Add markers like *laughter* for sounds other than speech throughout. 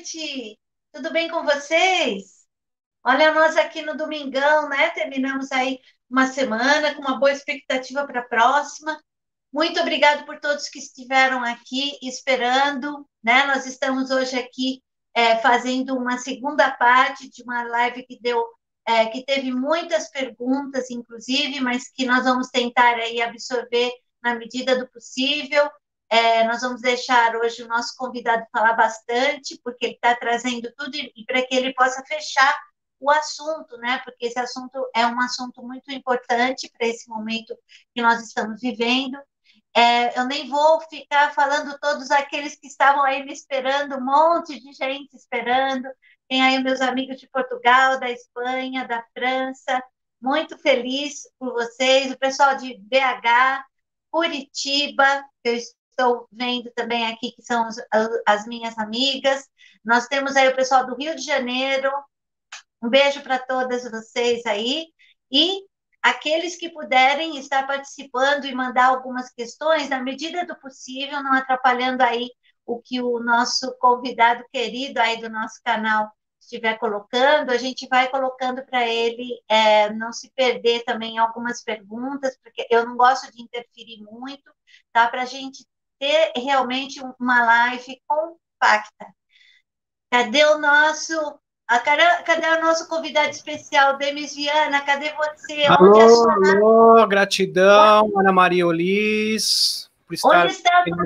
noite! Tudo bem com vocês? Olha, nós aqui no domingão, né? Terminamos aí uma semana com uma boa expectativa para a próxima. Muito obrigado por todos que estiveram aqui esperando, né? Nós estamos hoje aqui é, fazendo uma segunda parte de uma live que deu, é, que teve muitas perguntas, inclusive, mas que nós vamos tentar aí absorver na medida do possível. É, nós vamos deixar hoje o nosso convidado falar bastante, porque ele está trazendo tudo e para que ele possa fechar o assunto, né? Porque esse assunto é um assunto muito importante para esse momento que nós estamos vivendo. É, eu nem vou ficar falando todos aqueles que estavam aí me esperando, um monte de gente esperando. Tem aí meus amigos de Portugal, da Espanha, da França. Muito feliz por vocês, o pessoal de BH, Curitiba, eu estou estou vendo também aqui, que são as minhas amigas. Nós temos aí o pessoal do Rio de Janeiro. Um beijo para todas vocês aí. E aqueles que puderem estar participando e mandar algumas questões, na medida do possível, não atrapalhando aí o que o nosso convidado querido aí do nosso canal estiver colocando, a gente vai colocando para ele é, não se perder também algumas perguntas, porque eu não gosto de interferir muito, tá? Para a gente ter realmente uma live compacta. Cadê o nosso. A, cadê o nosso convidado especial, Demis Viana? Cadê você? Alô, Onde alô, gratidão, Ana Maria Olis, por estar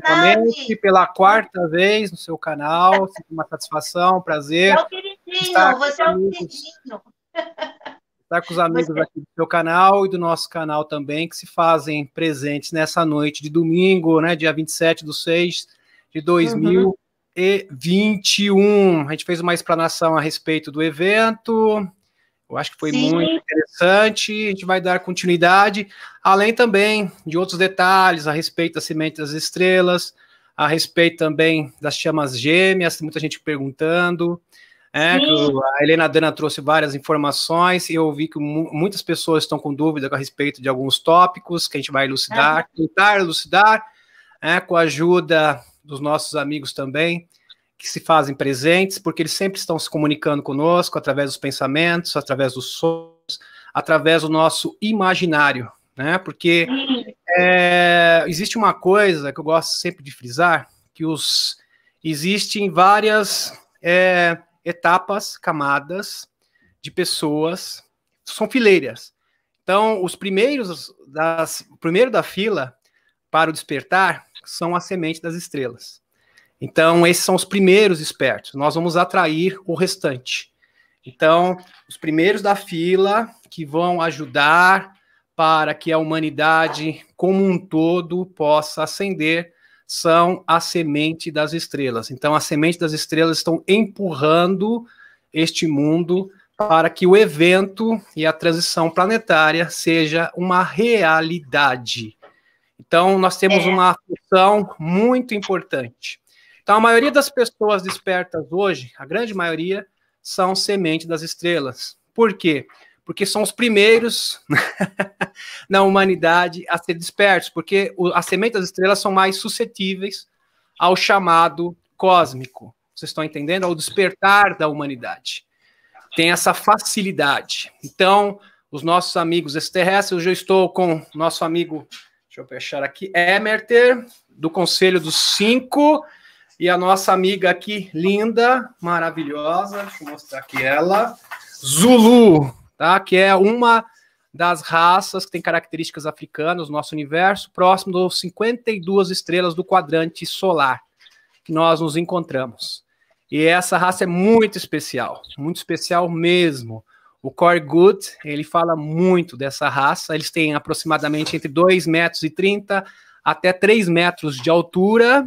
aqui pela quarta vez no seu canal. uma satisfação, um prazer. É o queridinho, você é o queridinho. *laughs* Tá com os amigos é aqui do seu canal e do nosso canal também, que se fazem presentes nessa noite de domingo, né? Dia 27 do 6 de 2021. Uhum. E a gente fez uma explanação a respeito do evento, eu acho que foi Sim. muito interessante. A gente vai dar continuidade, além também de outros detalhes a respeito da semente das estrelas, a respeito também das chamas gêmeas, muita gente perguntando, é, a Helena Dana trouxe várias informações e eu vi que muitas pessoas estão com dúvida a respeito de alguns tópicos que a gente vai elucidar, tentar elucidar, é, com a ajuda dos nossos amigos também, que se fazem presentes, porque eles sempre estão se comunicando conosco através dos pensamentos, através dos sonhos, através do nosso imaginário, né? Porque é, existe uma coisa que eu gosto sempre de frisar, que os existem várias. É, etapas, camadas de pessoas, são fileiras. Então, os primeiros das, o primeiro da fila para o despertar são a semente das estrelas. Então, esses são os primeiros espertos. Nós vamos atrair o restante. Então, os primeiros da fila que vão ajudar para que a humanidade como um todo possa ascender são a semente das estrelas. Então, a semente das estrelas estão empurrando este mundo para que o evento e a transição planetária seja uma realidade. Então, nós temos é. uma função muito importante. Então, a maioria das pessoas despertas hoje, a grande maioria, são semente das estrelas. Por quê? Porque porque são os primeiros *laughs* na humanidade a ser despertos, porque as sementes das estrelas são mais suscetíveis ao chamado cósmico. Vocês estão entendendo? Ao despertar da humanidade. Tem essa facilidade. Então, os nossos amigos extraterrestres, hoje eu estou com nosso amigo, deixa eu fechar aqui, Emerter, do Conselho dos Cinco, e a nossa amiga aqui, linda, maravilhosa, deixa eu mostrar aqui ela, Zulu, tá? Que é uma das raças que tem características africanas no nosso universo, próximo dos 52 estrelas do quadrante solar que nós nos encontramos. E essa raça é muito especial, muito especial mesmo. O Corgut, ele fala muito dessa raça. Eles têm aproximadamente entre 2 metros e 30 até 3 metros de altura.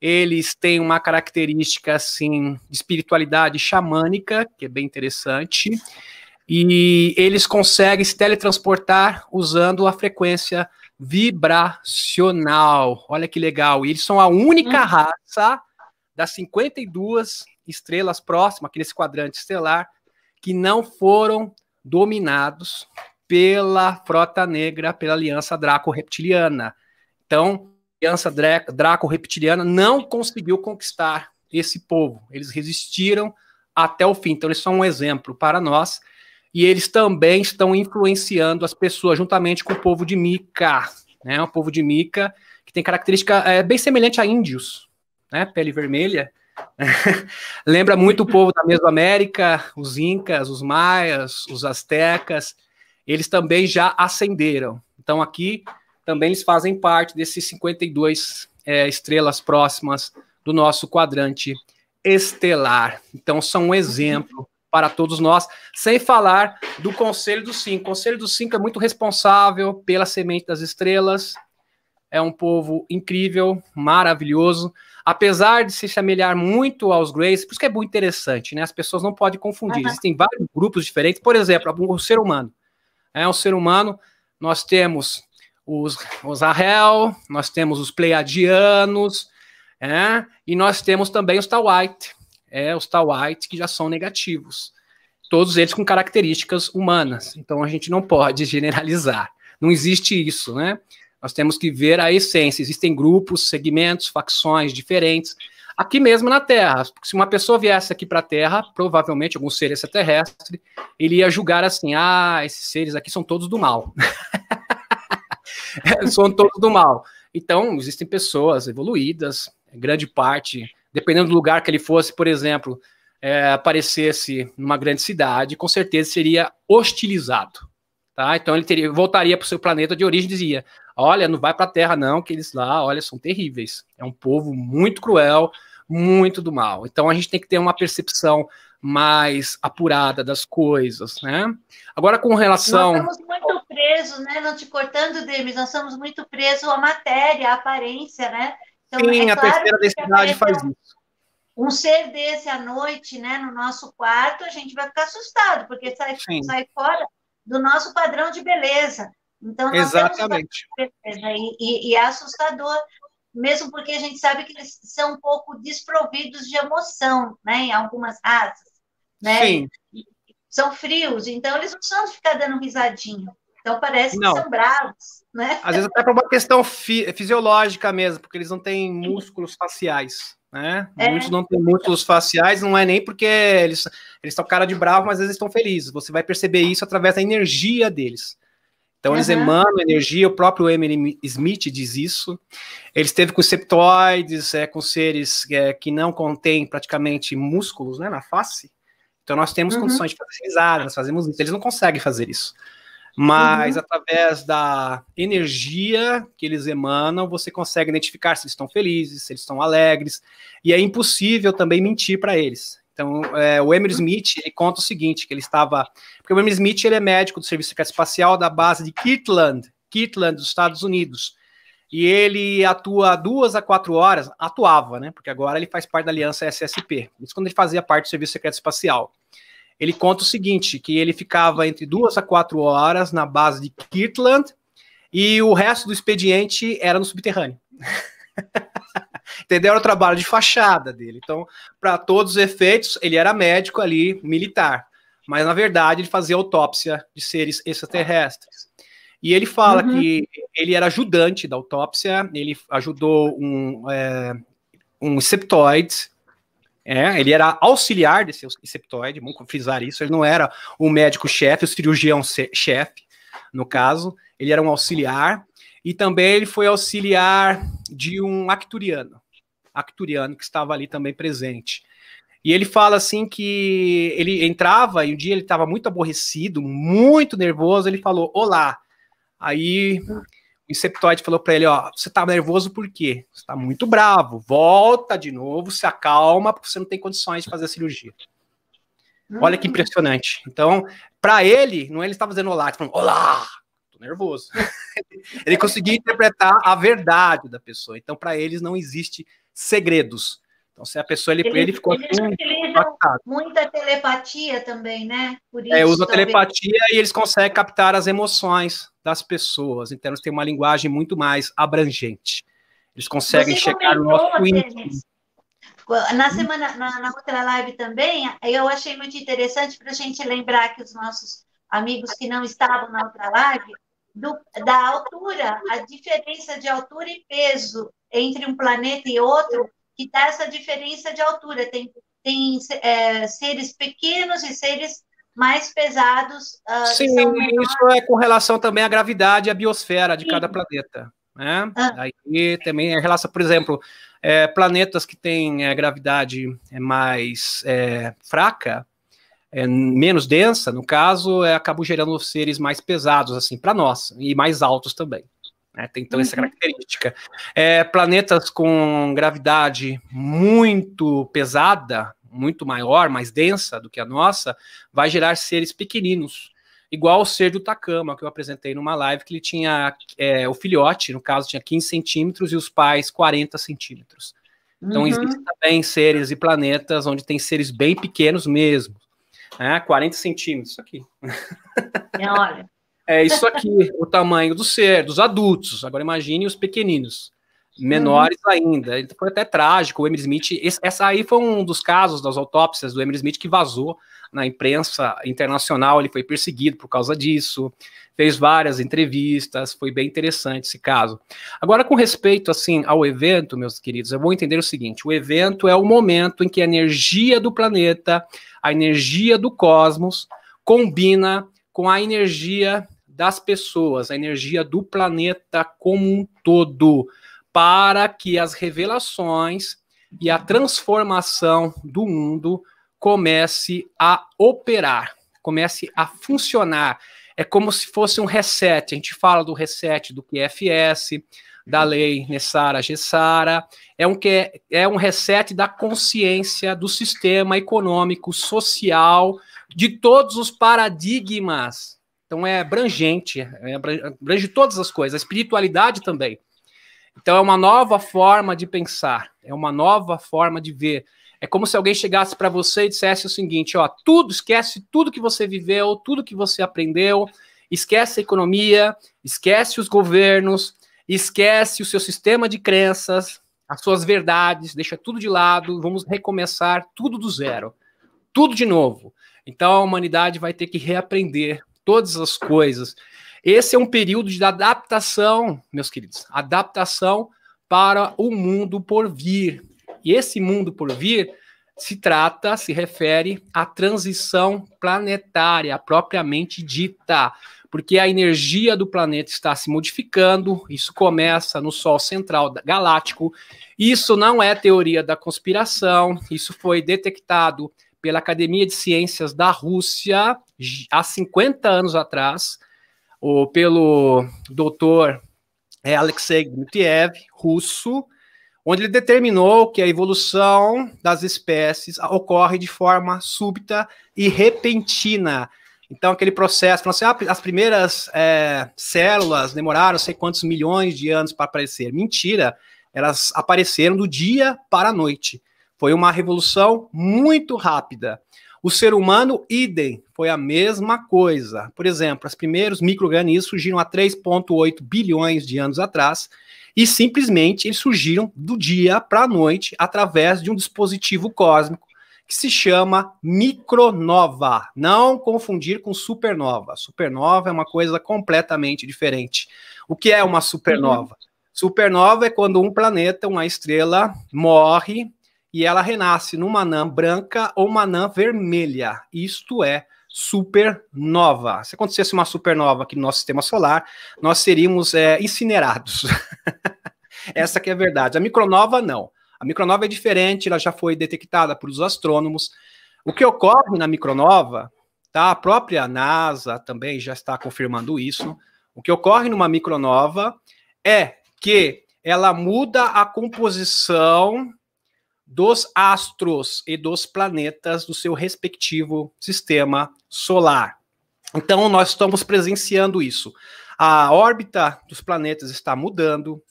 Eles têm uma característica assim de espiritualidade xamânica, que é bem interessante. E eles conseguem se teletransportar usando a frequência vibracional. Olha que legal. E eles são a única uhum. raça das 52 estrelas próximas, aqui nesse quadrante estelar, que não foram dominados pela Frota Negra, pela Aliança Draco-Reptiliana. Então, a Aliança Draco-Reptiliana não conseguiu conquistar esse povo. Eles resistiram até o fim. Então, eles são um exemplo para nós e eles também estão influenciando as pessoas juntamente com o povo de Mica, né? O povo de Mica que tem característica é, bem semelhante a índios, né? Pele vermelha. *laughs* Lembra muito o povo da Mesoamérica, os incas, os maias, os astecas. Eles também já ascenderam. Então aqui também eles fazem parte desses 52 é, estrelas próximas do nosso quadrante estelar. Então são um exemplo para todos nós, sem falar do Conselho dos Cinco. O Conselho dos Cinco é muito responsável pela Semente das Estrelas, é um povo incrível, maravilhoso, apesar de se semelhar muito aos Greys, por isso que é muito interessante, né? As pessoas não podem confundir, uhum. existem vários grupos diferentes, por exemplo, o ser humano. É ser humano, nós temos os, os Ahel, nós temos os Pleiadianos, é? e nós temos também os Tawite é os Tal que já são negativos. Todos eles com características humanas. Então a gente não pode *laughs* generalizar. Não existe isso, né? Nós temos que ver a essência. Existem grupos, segmentos, facções diferentes. Aqui mesmo na Terra, se uma pessoa viesse aqui para a Terra, provavelmente algum ser extraterrestre, ele ia julgar assim: ah, esses seres aqui são todos do mal. *laughs* são todos do mal. Então, existem pessoas evoluídas, grande parte dependendo do lugar que ele fosse, por exemplo, é, aparecesse numa grande cidade, com certeza seria hostilizado. Tá? Então ele teria, voltaria para o seu planeta de origem e dizia: Olha, não vai para a Terra, não, que eles lá, olha, são terríveis. É um povo muito cruel, muito do mal. Então a gente tem que ter uma percepção mais apurada das coisas, né? Agora com relação. Nós estamos muito presos, né? Não te cortando, Demis, nós somos muito presos à matéria, à aparência, né? Então, Sim, é a claro terceira densidade faz isso. Um ser desse à noite, né, no nosso quarto, a gente vai ficar assustado, porque sai, sai fora do nosso padrão de beleza. Então, Exatamente. E, e, e é assustador, mesmo porque a gente sabe que eles são um pouco desprovidos de emoção, né, em algumas raças, né? Sim. São frios, então eles não precisam ficar dando risadinho. Então parece não. que são bravos, né? Às vezes até por uma questão fi fisiológica mesmo, porque eles não têm músculos faciais. Né? É. Muitos não têm músculos faciais, não é nem porque eles eles estão cara de bravo, mas às vezes estão felizes. Você vai perceber isso através da energia deles. Então, uhum. eles emanam energia, o próprio Emily Smith diz isso. Ele esteve com septoides, é, com seres é, que não contêm praticamente músculos né, na face. Então, nós temos uhum. condições de fazer risada, nós fazemos isso. Eles não conseguem fazer isso mas uhum. através da energia que eles emanam, você consegue identificar se eles estão felizes, se eles estão alegres, e é impossível também mentir para eles. Então, é, o Emer Smith ele conta o seguinte, que ele estava, porque o Emer Smith ele é médico do Serviço Espacial da base de Kirtland, Kirtland, dos Estados Unidos. E ele atua duas a quatro horas, atuava, né? Porque agora ele faz parte da aliança SSP. Isso quando ele fazia parte do Serviço Secreto Espacial. Ele conta o seguinte, que ele ficava entre duas a quatro horas na base de Kirtland e o resto do expediente era no subterrâneo. *laughs* Entendeu? Era o trabalho de fachada dele. Então, para todos os efeitos, ele era médico ali, militar. Mas, na verdade, ele fazia autópsia de seres extraterrestres. E ele fala uhum. que ele era ajudante da autópsia, ele ajudou um, é, um é, ele era auxiliar desse septoide, vamos frisar isso, ele não era o médico-chefe, o cirurgião-chefe, no caso, ele era um auxiliar, e também ele foi auxiliar de um acturiano, acturiano que estava ali também presente. E ele fala assim que ele entrava e um dia ele estava muito aborrecido, muito nervoso, ele falou: "Olá". Aí o septoide falou para ele: ó, você tá nervoso por quê? Você tá muito bravo, volta de novo, se acalma, porque você não tem condições de fazer a cirurgia. Olha que impressionante. Então, para ele, não é ele estava tá fazendo olá, ele tá falando, olá, tô nervoso. *laughs* ele conseguia interpretar a verdade da pessoa. Então, para eles não existe segredos. Então, se a pessoa ele, ele ficou eles assim, impactado. muita telepatia também, né? Por é, isso, é, usa telepatia e eles conseguem captar as emoções das pessoas. Então, eles têm uma linguagem muito mais abrangente. Eles conseguem Você chegar no nosso íntimo. Na semana, na, na, outra live também, eu achei muito interessante para a gente lembrar que os nossos amigos que não estavam na outra live, do, da altura, a diferença de altura e peso entre um planeta e outro que dá essa diferença de altura. Tem, tem é, seres pequenos e seres mais pesados. Uh, Sim, isso é com relação também à gravidade e à biosfera de Sim. cada planeta. Né? Ah. Aí também é em relação, por exemplo, é, planetas que têm é, gravidade é, mais é, fraca, é, menos densa, no caso, acabam gerando seres mais pesados assim para nós e mais altos também. Né? Tem então uhum. essa característica. É, planetas com gravidade muito pesada, muito maior, mais densa do que a nossa, vai gerar seres pequeninos. Igual o ser do Takama, que eu apresentei numa live, que ele tinha é, o filhote, no caso, tinha 15 centímetros e os pais 40 centímetros. Então, uhum. existem também seres e planetas onde tem seres bem pequenos mesmo. Né? 40 centímetros, isso aqui. É, olha. É isso aqui, o tamanho do ser, dos adultos. Agora imagine os pequeninos, menores uhum. ainda. Foi até trágico, o Emily Smith. Esse, essa aí foi um dos casos das autópsias do Emily Smith que vazou na imprensa internacional. Ele foi perseguido por causa disso, fez várias entrevistas, foi bem interessante esse caso. Agora, com respeito assim ao evento, meus queridos, eu vou entender o seguinte: o evento é o momento em que a energia do planeta, a energia do cosmos, combina com a energia das pessoas, a energia do planeta como um todo, para que as revelações e a transformação do mundo comece a operar, comece a funcionar. É como se fosse um reset. A gente fala do reset do QFS, da lei Nessara Gessara. É um, que, é, é um reset da consciência do sistema econômico, social, de todos os paradigmas então é abrangente, é abrange todas as coisas, a espiritualidade também. Então é uma nova forma de pensar, é uma nova forma de ver. É como se alguém chegasse para você e dissesse o seguinte: ó, tudo, esquece tudo que você viveu, tudo que você aprendeu, esquece a economia, esquece os governos, esquece o seu sistema de crenças, as suas verdades, deixa tudo de lado, vamos recomeçar tudo do zero, tudo de novo. Então a humanidade vai ter que reaprender todas as coisas. Esse é um período de adaptação, meus queridos, adaptação para o mundo por vir. E esse mundo por vir se trata, se refere à transição planetária propriamente dita, porque a energia do planeta está se modificando, isso começa no Sol central galáctico. Isso não é teoria da conspiração, isso foi detectado pela Academia de Ciências da Rússia há 50 anos atrás, ou pelo doutor é, Alexei Dmitriev, russo, onde ele determinou que a evolução das espécies ocorre de forma súbita e repentina. Então, aquele processo, assim, ah, as primeiras é, células demoraram sei quantos milhões de anos para aparecer. Mentira, elas apareceram do dia para a noite. Foi uma revolução muito rápida. O ser humano, idem, foi a mesma coisa. Por exemplo, os primeiros micro-organismos surgiram há 3,8 bilhões de anos atrás e simplesmente eles surgiram do dia para a noite através de um dispositivo cósmico que se chama micronova. Não confundir com supernova. Supernova é uma coisa completamente diferente. O que é uma supernova? Uhum. Supernova é quando um planeta, uma estrela, morre e ela renasce numa anã branca ou uma anã vermelha, isto é, supernova. Se acontecesse uma supernova aqui no nosso sistema solar, nós seríamos é, incinerados. *laughs* Essa que é a verdade. A micronova, não. A micronova é diferente, ela já foi detectada pelos astrônomos. O que ocorre na micronova, tá? a própria NASA também já está confirmando isso. O que ocorre numa micronova é que ela muda a composição dos astros e dos planetas do seu respectivo sistema solar. Então, nós estamos presenciando isso. A órbita dos planetas está mudando.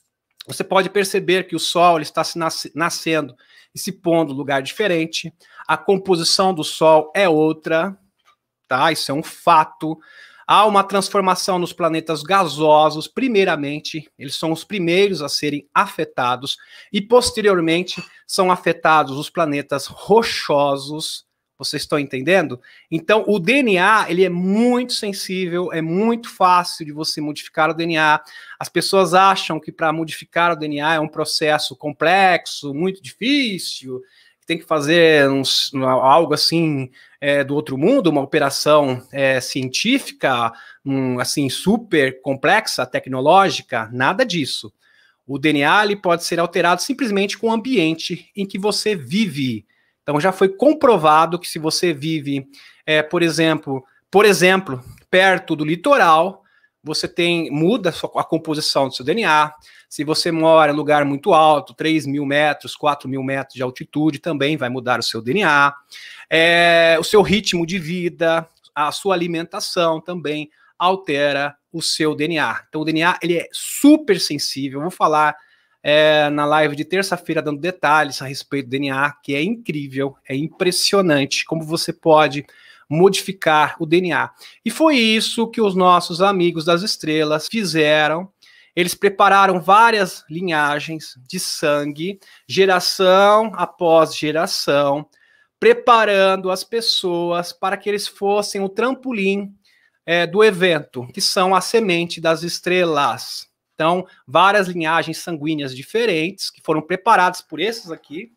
Você pode perceber que o Sol está se nascendo e se pondo em lugar diferente. A composição do Sol é outra, tá? Isso é um fato. Há uma transformação nos planetas gasosos, primeiramente, eles são os primeiros a serem afetados, e posteriormente são afetados os planetas rochosos. Vocês estão entendendo? Então, o DNA ele é muito sensível, é muito fácil de você modificar o DNA. As pessoas acham que para modificar o DNA é um processo complexo, muito difícil, tem que fazer uns, algo assim é, do outro mundo, uma operação é, científica, um, assim, super complexa, tecnológica, nada disso. O DNA ele pode ser alterado simplesmente com o ambiente em que você vive. Então já foi comprovado que se você vive, é, por exemplo, por exemplo, perto do litoral, você tem muda a composição do seu DNA. Se você mora em lugar muito alto, 3 mil metros, 4 mil metros de altitude, também vai mudar o seu DNA. É, o seu ritmo de vida, a sua alimentação também altera o seu DNA. Então, o DNA ele é super sensível. Eu vou falar é, na live de terça-feira dando detalhes a respeito do DNA, que é incrível, é impressionante como você pode modificar o DNA. E foi isso que os nossos amigos das estrelas fizeram. Eles prepararam várias linhagens de sangue, geração após geração, preparando as pessoas para que eles fossem o trampolim é, do evento, que são a semente das estrelas. Então, várias linhagens sanguíneas diferentes que foram preparadas por esses aqui,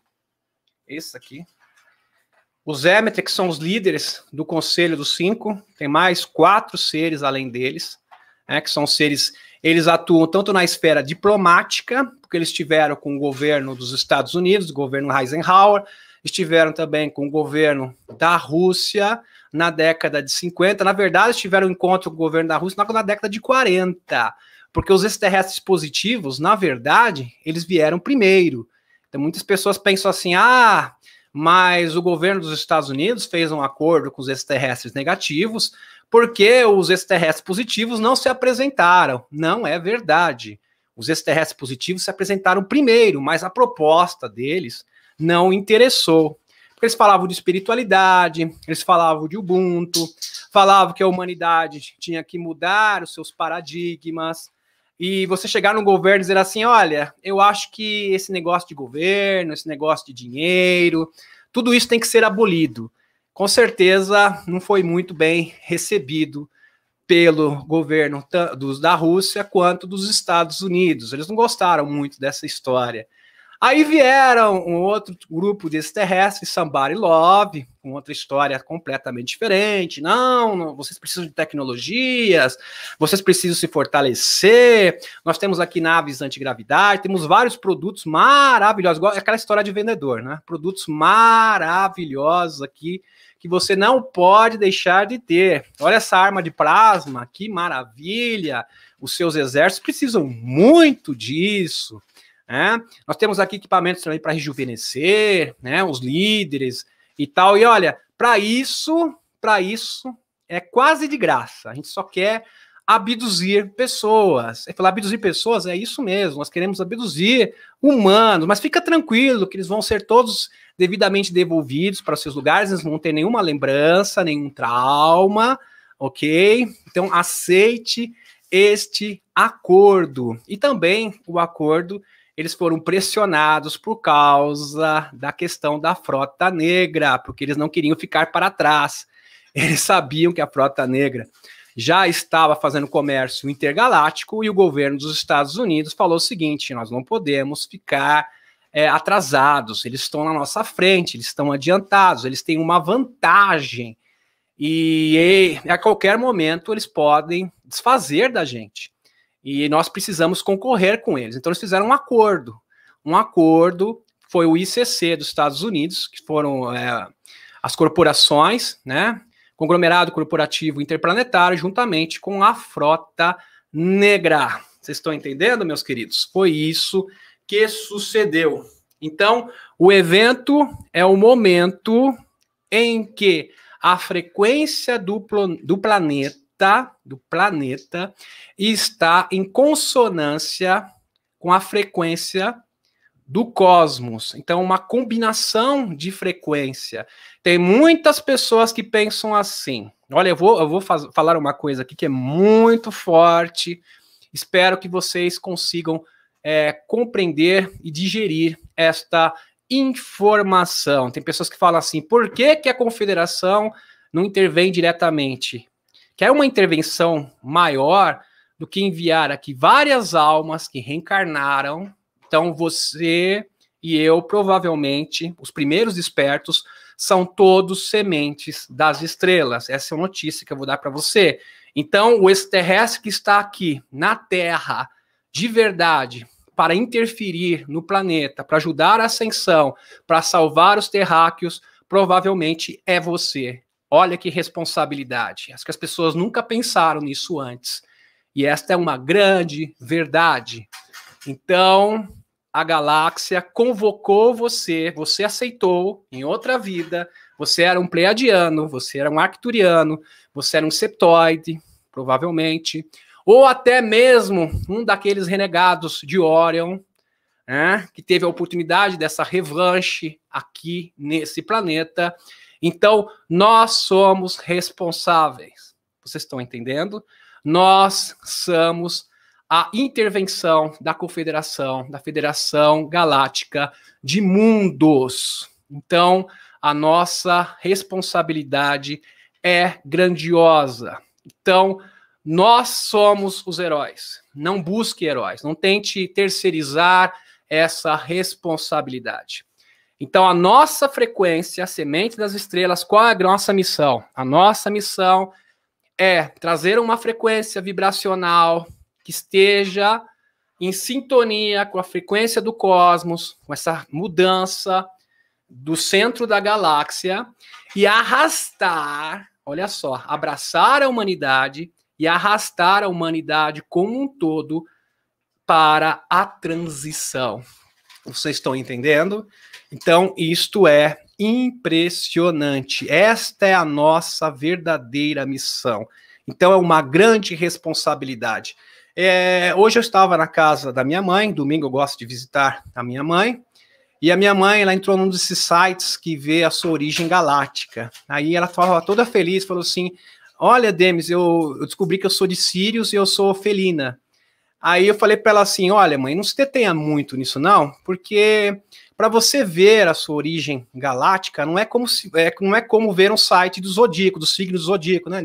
esses aqui, os que são os líderes do Conselho dos Cinco, tem mais quatro seres além deles, né, que são seres, eles atuam tanto na esfera diplomática, porque eles estiveram com o governo dos Estados Unidos, o governo Eisenhower, estiveram também com o governo da Rússia na década de 50, na verdade, eles tiveram um encontro com o governo da Rússia na década de 40, porque os extraterrestres positivos, na verdade, eles vieram primeiro. Então, muitas pessoas pensam assim, ah mas o governo dos Estados Unidos fez um acordo com os extraterrestres negativos, porque os extraterrestres positivos não se apresentaram. Não é verdade. Os extraterrestres positivos se apresentaram primeiro, mas a proposta deles não interessou. eles falavam de espiritualidade, eles falavam de Ubuntu, falavam que a humanidade tinha que mudar os seus paradigmas, e você chegar no governo e dizer assim: olha, eu acho que esse negócio de governo, esse negócio de dinheiro, tudo isso tem que ser abolido. Com certeza não foi muito bem recebido pelo governo dos da Rússia quanto dos Estados Unidos. Eles não gostaram muito dessa história. Aí vieram um outro grupo desse terrestre, e Love, com outra história completamente diferente. Não, não, vocês precisam de tecnologias, vocês precisam se fortalecer. Nós temos aqui naves antigravidade, temos vários produtos maravilhosos. Aquela história de vendedor, né? Produtos maravilhosos aqui que você não pode deixar de ter. Olha essa arma de plasma, que maravilha! Os seus exércitos precisam muito disso. Né? Nós temos aqui equipamentos também para rejuvenescer, né? Os líderes e tal. E olha, para isso, para isso é quase de graça. A gente só quer abduzir pessoas. É falar abduzir pessoas é isso mesmo. Nós queremos abduzir humanos, mas fica tranquilo que eles vão ser todos devidamente devolvidos para seus lugares. Eles não vão ter nenhuma lembrança, nenhum trauma, ok? Então aceite este acordo e também o acordo eles foram pressionados por causa da questão da frota negra, porque eles não queriam ficar para trás. *laughs* Eles sabiam que a frota negra já estava fazendo comércio intergaláctico e o governo dos Estados Unidos falou o seguinte: nós não podemos ficar é, atrasados, eles estão na nossa frente, eles estão adiantados, eles têm uma vantagem e, e a qualquer momento eles podem desfazer da gente e nós precisamos concorrer com eles. Então, eles fizeram um acordo. Um acordo foi o ICC dos Estados Unidos, que foram é, as corporações, né? Conglomerado Corporativo Interplanetário, juntamente com a Frota Negra. Vocês estão entendendo, meus queridos? Foi isso que sucedeu. Então, o evento é o momento em que a frequência do, do planeta Tá, do planeta e está em consonância com a frequência do cosmos. Então, uma combinação de frequência. Tem muitas pessoas que pensam assim. Olha, eu vou, eu vou falar uma coisa aqui que é muito forte. Espero que vocês consigam é, compreender e digerir esta informação. Tem pessoas que falam assim: por que, que a confederação não intervém diretamente? que é uma intervenção maior do que enviar aqui várias almas que reencarnaram. Então você e eu, provavelmente, os primeiros espertos são todos sementes das estrelas. Essa é a notícia que eu vou dar para você. Então, o extraterrestre que está aqui na Terra, de verdade, para interferir no planeta, para ajudar a ascensão, para salvar os terráqueos, provavelmente é você. Olha que responsabilidade. Acho que as pessoas nunca pensaram nisso antes. E esta é uma grande verdade. Então, a galáxia convocou você, você aceitou em outra vida. Você era um pleiadiano, você era um arcturiano, você era um septoide, provavelmente, ou até mesmo um daqueles renegados de Orion, né, que teve a oportunidade dessa revanche aqui nesse planeta então, nós somos responsáveis. Vocês estão entendendo? Nós somos a intervenção da Confederação, da Federação Galáctica de Mundos. Então, a nossa responsabilidade é grandiosa. Então, nós somos os heróis. Não busque heróis, não tente terceirizar essa responsabilidade. Então, a nossa frequência, a semente das estrelas, qual é a nossa missão? A nossa missão é trazer uma frequência vibracional que esteja em sintonia com a frequência do cosmos, com essa mudança do centro da galáxia e arrastar, olha só, abraçar a humanidade e arrastar a humanidade como um todo para a transição. Vocês estão entendendo? Então, isto é impressionante. Esta é a nossa verdadeira missão. Então, é uma grande responsabilidade. É, hoje eu estava na casa da minha mãe, domingo eu gosto de visitar a minha mãe, e a minha mãe, ela entrou num desses sites que vê a sua origem galáctica. Aí ela estava toda feliz, falou assim, olha, Demis, eu, eu, descobri que eu sou de Sirius e eu sou felina. Aí eu falei para ela assim, olha, mãe, não se detenha muito nisso não, porque para você ver a sua origem galáctica, não é como se, é, não é como ver um site do zodíaco, do signo do zodíaco, né,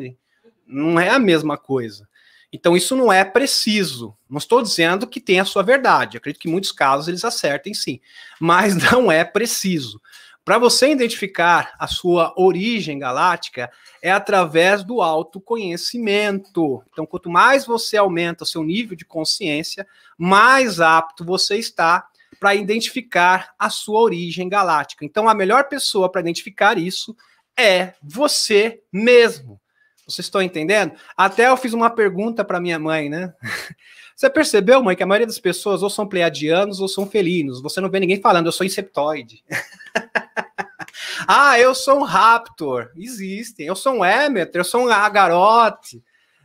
Não é a mesma coisa. Então isso não é preciso. Não estou dizendo que tem a sua verdade. Eu acredito que em muitos casos eles acertem sim, mas *laughs* não é preciso. Para você identificar a sua origem galáctica é através do autoconhecimento. Então, quanto mais você aumenta o seu nível de consciência, mais apto você está para identificar a sua origem galáctica. Então, a melhor pessoa para identificar isso é você mesmo. Vocês estão entendendo? Até eu fiz uma pergunta para minha mãe, né? *laughs* Você percebeu, mãe, que a maioria das pessoas ou são pleiadianos ou são felinos. Você não vê ninguém falando, eu sou inseptoide. *laughs* ah, eu sou um raptor. Existem. Eu sou um Emeter, eu sou um agarote.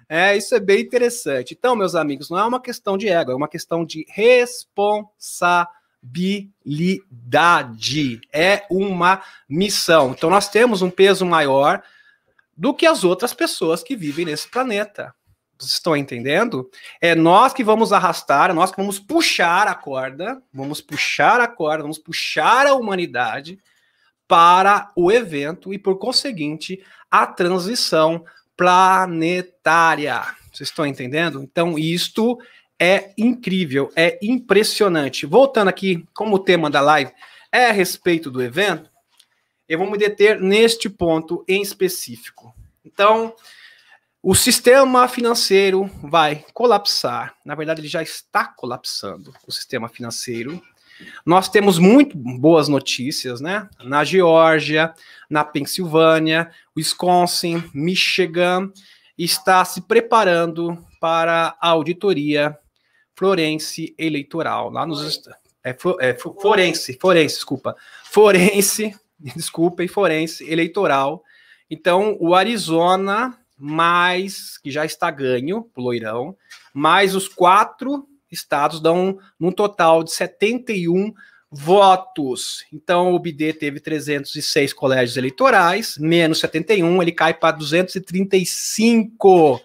É, isso é bem interessante. Então, meus amigos, não é uma questão de ego, é uma questão de responsabilidade responsabilidade. É uma missão. Então nós temos um peso maior do que as outras pessoas que vivem nesse planeta. Vocês estão entendendo? É nós que vamos arrastar, nós que vamos puxar a corda, vamos puxar a corda, vamos puxar a humanidade para o evento e, por conseguinte, a transição planetária. Vocês estão entendendo? Então, isto é incrível, é impressionante. Voltando aqui, como o tema da live é a respeito do evento, eu vou me deter neste ponto em específico. Então, o sistema financeiro vai colapsar. Na verdade, ele já está colapsando o sistema financeiro. Nós temos muito boas notícias, né? Na Geórgia, na Pensilvânia, Wisconsin, Michigan está se preparando para a auditoria Florense Eleitoral, lá nos. É, é, Florense, Forense, desculpa. Forense, *laughs* desculpa, e Forense Eleitoral. Então, o Arizona, mais, que já está ganho, o Loirão, mais os quatro estados dão num total de 71 votos. Então, o BD teve 306 colégios eleitorais, menos 71, ele cai para 235.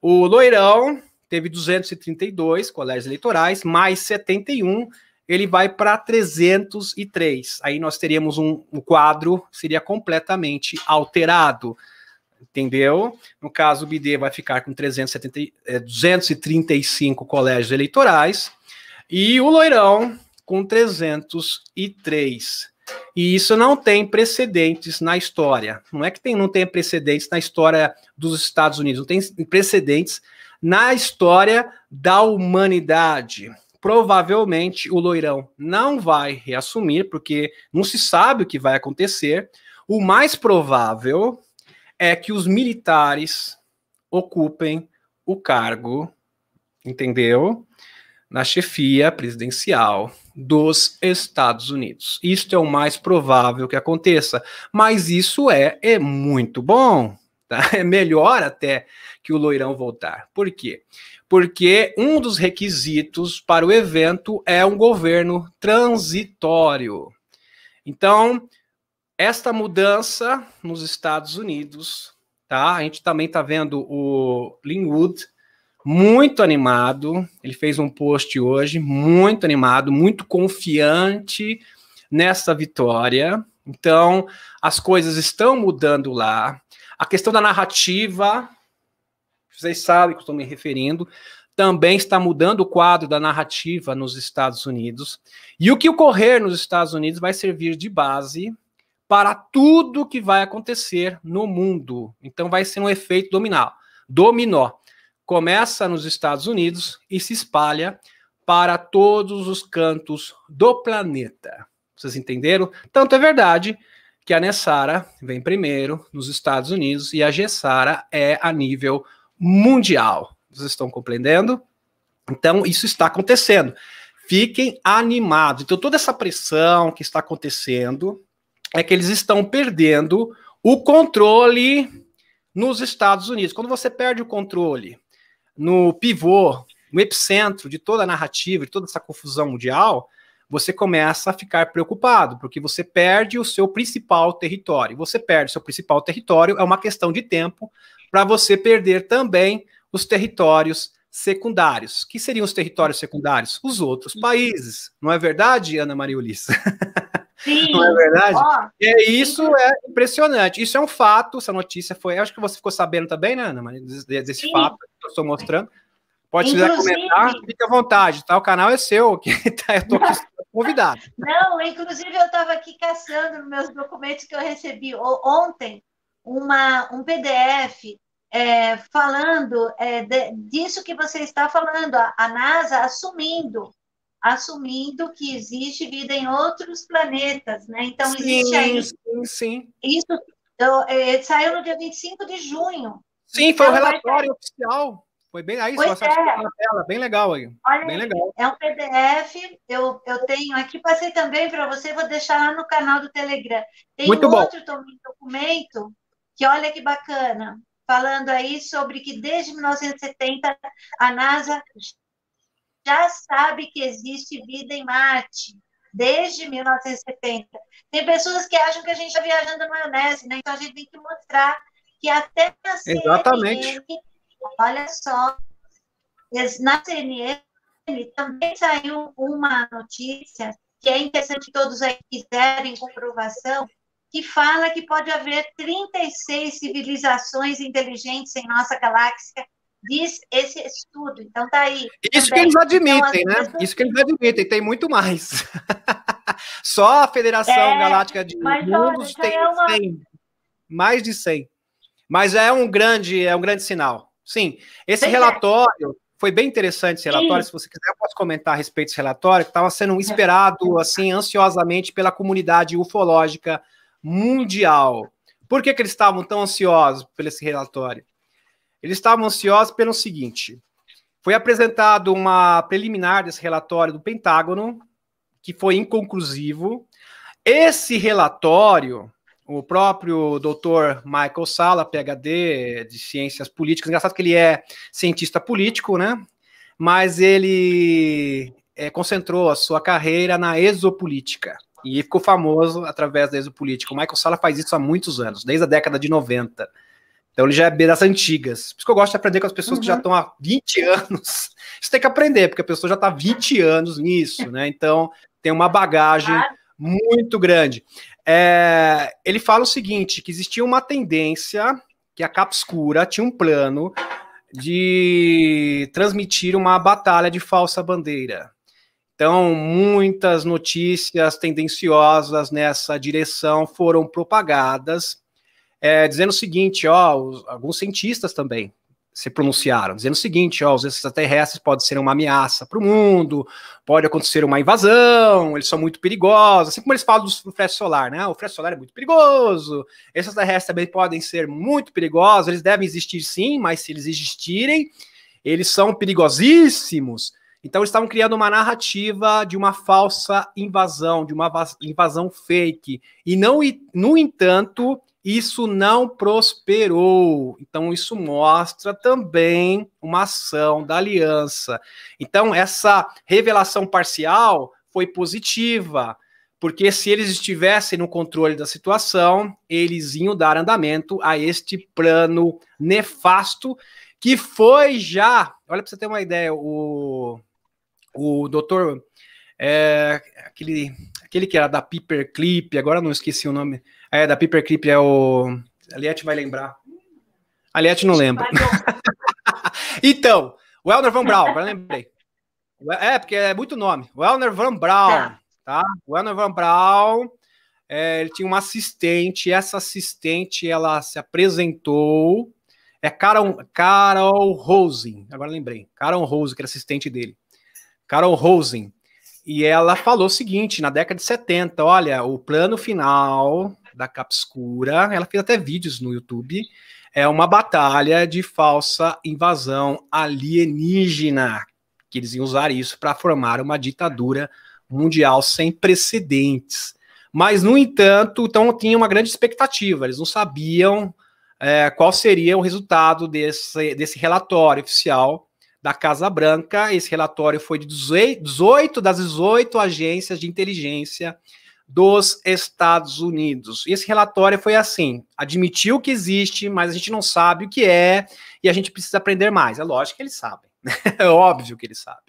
O Loirão teve 232 colégios eleitorais, mais 71, ele vai para 303. Aí nós teríamos um, um quadro, seria completamente alterado. Entendeu? No caso, o BD vai ficar com 370, é, 235 colégios eleitorais e o Loirão com 303. E isso não tem precedentes na história. Não é que tem, não tem precedentes na história dos Estados Unidos, não tem precedentes na história da humanidade. Provavelmente o Loirão não vai reassumir, porque não se sabe o que vai acontecer. O mais provável é que os militares ocupem o cargo, entendeu? Na chefia presidencial dos Estados Unidos. Isto é o mais provável que aconteça, mas isso é, é muito bom. Tá? *laughs* É melhor até que o loirão voltar. Por quê? Porque um dos requisitos para o evento é um governo transitório. Então, esta mudança nos Estados Unidos, tá? A gente também está vendo o Linwood muito animado. Ele fez um post hoje muito animado, muito confiante nessa vitória. Então, as coisas estão mudando lá. A questão da narrativa, vocês sabem que eu estou me referindo, também está mudando o quadro da narrativa nos Estados Unidos. E o que ocorrer nos Estados Unidos vai servir de base para tudo que vai acontecer no mundo. Então vai ser um efeito dominó. Dominó. Começa nos Estados Unidos e se espalha para todos os cantos do planeta. Vocês entenderam? Tanto é verdade que a Nessara vem primeiro nos Estados Unidos e a Gessara é a nível mundial. Vocês estão compreendendo? Então, isso está acontecendo. Fiquem animados. Então, toda essa pressão que está acontecendo é que eles estão perdendo o controle nos Estados Unidos. Quando você perde o controle no pivô, no epicentro de toda a narrativa, de toda essa confusão mundial, você começa a ficar preocupado, porque você perde o seu principal território. Você perde o seu principal território, é uma questão de tempo para você perder também os territórios secundários. Que seriam os territórios secundários? Os outros países. Não é verdade, Ana Maria Ulissa? Sim. *laughs* Não é verdade? Oh, é, isso sim. é impressionante. Isso é um fato, essa notícia foi. Acho que você ficou sabendo também, né, Ana Maria, desse sim. fato que eu estou mostrando. Pode Inclusive, quiser comentar, fique à vontade, tá? O canal é seu, *laughs* tá, eu tô aqui *laughs* convidado. Não, inclusive eu estava aqui caçando nos meus documentos que eu recebi ontem uma, um PDF é, falando é, de, disso que você está falando, a, a, NASA assumindo, assumindo que existe vida em outros planetas, né? Então sim, existe aí. Sim, sim. Isso eu, então, é, saiu no dia 25 de junho. Sim, foi então, um relatório vai... oficial. Foi bem aí, pois só é. na tela, bem legal aí. Olha, bem legal. é um PDF, eu, eu tenho aqui, passei também para você, vou deixar lá no canal do Telegram. Tem Muito um bom. outro documento que olha que bacana, falando aí sobre que desde 1970 a NASA já sabe que existe vida em Marte. Desde 1970. Tem pessoas que acham que a gente está viajando na maionese, né? Então a gente tem que mostrar que até na Exatamente. CNN Olha só, na CNN também saiu uma notícia que é interessante que todos aí quiserem comprovação, que fala que pode haver 36 civilizações inteligentes em nossa galáxia, diz esse estudo. Então, tá aí. Isso também. que eles então, admitem, então, né? Pessoas... Isso que eles admitem, tem muito mais. *laughs* Só a Federação é, Galáctica de mas, Mundos olha, é tem, é uma... 100, mais de 100. Mas é um grande, é um grande sinal. Sim, esse bem relatório é. foi bem interessante. Esse relatório, Sim. se você quiser, eu posso comentar a respeito desse relatório, que estava sendo é. esperado assim ansiosamente pela comunidade ufológica mundial. Por que, que eles estavam tão ansiosos por esse relatório? Eles estavam ansiosos pelo seguinte: foi apresentado uma preliminar desse relatório do Pentágono, que foi inconclusivo. Esse relatório o próprio doutor Michael Sala, PhD de ciências políticas, engraçado que ele é cientista político, né? Mas ele é, concentrou a sua carreira na exopolítica e ficou famoso através da exopolítica. O Michael Sala faz isso há muitos anos, desde a década de 90. Então ele já é das antigas. Por isso que eu gosto de aprender com as pessoas uhum. que já uhum. estão há 20 anos. *laughs* Isso tem que aprender, porque a pessoa já está 20 anos nisso, né? Então tem uma bagagem muito grande. É, ele fala o seguinte: que existia uma tendência que a Capscura tinha um plano de transmitir uma batalha de falsa bandeira. Então, muitas notícias tendenciosas nessa direção foram propagadas, é, dizendo o seguinte: ó, os, alguns cientistas também se pronunciaram, dizendo o seguinte: ó, os extraterrestres podem ser uma ameaça para o mundo, pode acontecer uma invasão, eles são muito perigosos, assim como eles falam do Flash Solar, né? O Flash Solar é muito perigoso, esses extraterrestres também podem ser muito perigosos, eles devem existir sim, mas se eles existirem, eles são perigosíssimos. Então eles estavam criando uma narrativa de uma falsa invasão, de uma invasão fake. E não, no entanto, isso não prosperou. Então, isso mostra também uma ação da aliança. Então, essa revelação parcial foi positiva, porque se eles estivessem no controle da situação, eles iam dar andamento a este plano nefasto que foi já. Olha para você ter uma ideia, o, o doutor. É, aquele, aquele que era da Clip, agora não esqueci o nome. É, da Creep é o. A Liette vai lembrar. A Liette não lembra. *laughs* então, o Elner Van Braun, agora lembrei. É, porque é muito nome. O Elner Van Braun, tá. tá? O Elner Van Braun, é, ele tinha uma assistente, essa assistente, ela se apresentou. É Carol, Carol Rosen, agora lembrei. Carol Rosen, que era assistente dele. Carol Rosen. E ela falou o seguinte, na década de 70, olha, o plano final da Capscura, ela fez até vídeos no YouTube, é uma batalha de falsa invasão alienígena, que eles iam usar isso para formar uma ditadura mundial sem precedentes. Mas, no entanto, então tinha uma grande expectativa, eles não sabiam é, qual seria o resultado desse, desse relatório oficial da Casa Branca. Esse relatório foi de 18 das 18 agências de inteligência dos Estados Unidos. E esse relatório foi assim: admitiu que existe, mas a gente não sabe o que é e a gente precisa aprender mais. É lógico que eles sabem, né? *laughs* é óbvio que eles sabem.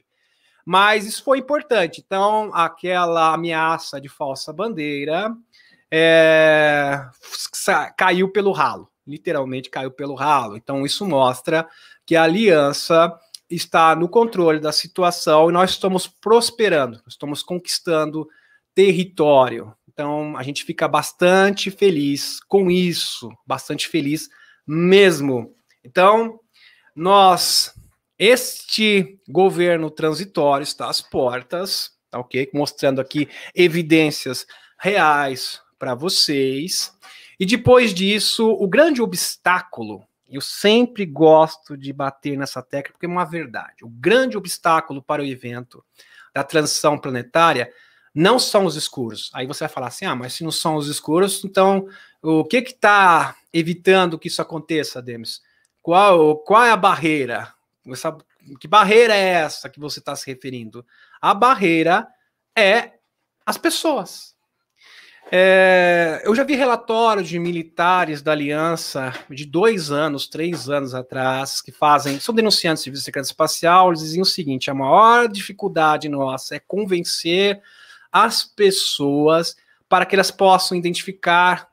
Mas isso foi importante. Então, aquela ameaça de falsa bandeira é, caiu pelo ralo literalmente caiu pelo ralo. Então, isso mostra que a aliança está no controle da situação e nós estamos prosperando, estamos conquistando território. Então, a gente fica bastante feliz com isso, bastante feliz mesmo. Então, nós, este governo transitório está às portas, tá ok? Mostrando aqui evidências reais para vocês. E depois disso, o grande obstáculo, eu sempre gosto de bater nessa tecla, porque é uma verdade. O grande obstáculo para o evento da transição planetária não são os escuros. Aí você vai falar assim: ah, mas se não são os escuros, então o que que está evitando que isso aconteça, Demis? Qual, qual é a barreira? Essa, que barreira é essa que você está se referindo? A barreira é as pessoas. É, eu já vi relatórios de militares da Aliança de dois anos, três anos atrás, que fazem, são denunciantes de vice secreto espacial, eles diziam o seguinte: a maior dificuldade nossa é convencer as pessoas para que elas possam identificar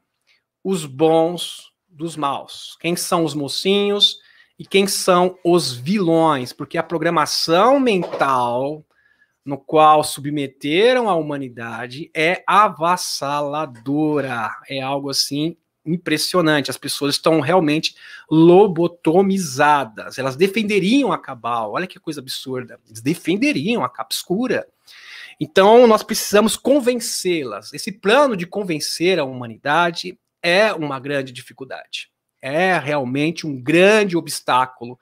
os bons dos maus. Quem são os mocinhos e quem são os vilões, porque a programação mental no qual submeteram a humanidade é avassaladora. É algo assim impressionante. As pessoas estão realmente lobotomizadas. Elas defenderiam a cabal. Olha que coisa absurda. Eles defenderiam a capa escura. Então, nós precisamos convencê-las. Esse plano de convencer a humanidade é uma grande dificuldade. É realmente um grande obstáculo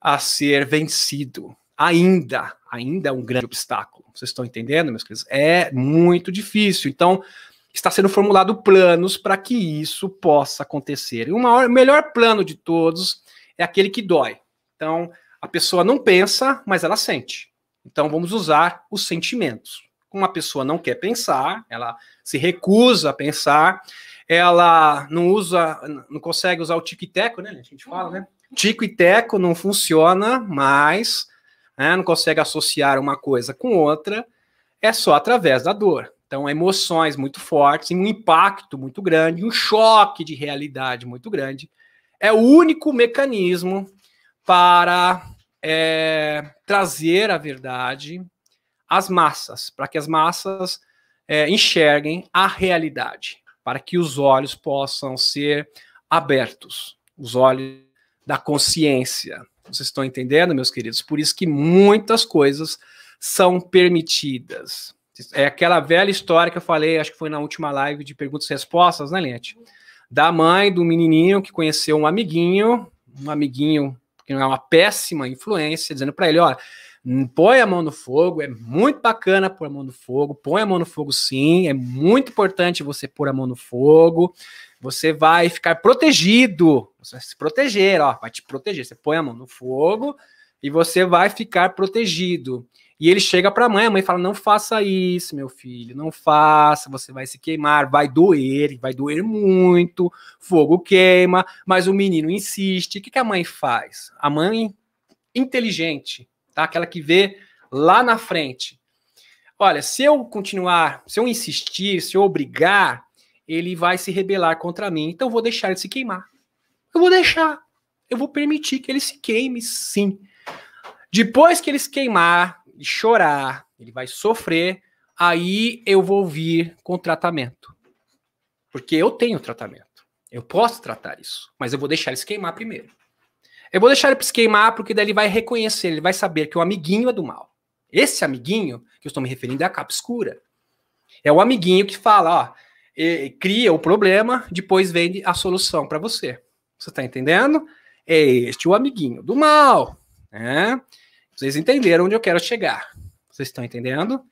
a ser vencido. Ainda, ainda é um grande obstáculo. Vocês estão entendendo, meus queridos? É muito difícil. Então, está sendo formulado planos para que isso possa acontecer. E o melhor plano de todos é aquele que dói. Então, a pessoa não pensa, mas ela sente. Então vamos usar os sentimentos. Uma pessoa não quer pensar, ela se recusa a pensar, ela não usa, não consegue usar o tico e teco, né? A gente fala, né? Tico e teco não funciona, mas né, não consegue associar uma coisa com outra, é só através da dor. Então, emoções muito fortes, um impacto muito grande, um choque de realidade muito grande, é o único mecanismo para é, trazer a verdade às massas, para que as massas é, enxerguem a realidade, para que os olhos possam ser abertos, os olhos da consciência. Vocês estão entendendo, meus queridos? Por isso que muitas coisas são permitidas. É aquela velha história que eu falei, acho que foi na última live de perguntas e respostas, né, Lente? Da mãe do menininho que conheceu um amiguinho, um amiguinho que não é uma péssima influência, dizendo para ele: ó, põe a mão no fogo, é muito bacana pôr a mão no fogo, põe a mão no fogo sim, é muito importante você pôr a mão no fogo, você vai ficar protegido, você vai se proteger, ó, vai te proteger, você põe a mão no fogo e você vai ficar protegido. E ele chega para a mãe, a mãe fala: Não faça isso, meu filho, não faça, você vai se queimar, vai doer, vai doer muito, fogo queima. Mas o menino insiste. O que, que a mãe faz? A mãe inteligente, tá? Aquela que vê lá na frente. Olha, se eu continuar, se eu insistir, se eu obrigar, ele vai se rebelar contra mim, então eu vou deixar ele se queimar. Eu vou deixar, eu vou permitir que ele se queime, sim. Depois que ele se queimar, chorar, ele vai sofrer, aí eu vou vir com tratamento. Porque eu tenho tratamento. Eu posso tratar isso, mas eu vou deixar ele se queimar primeiro. Eu vou deixar ele se queimar porque daí ele vai reconhecer, ele vai saber que o amiguinho é do mal. Esse amiguinho, que eu estou me referindo, é a capa escura. É o amiguinho que fala, ó, cria o problema, depois vende a solução para você. Você está entendendo? É este o amiguinho do mal. Né? Vocês entenderam onde eu quero chegar. Vocês estão entendendo?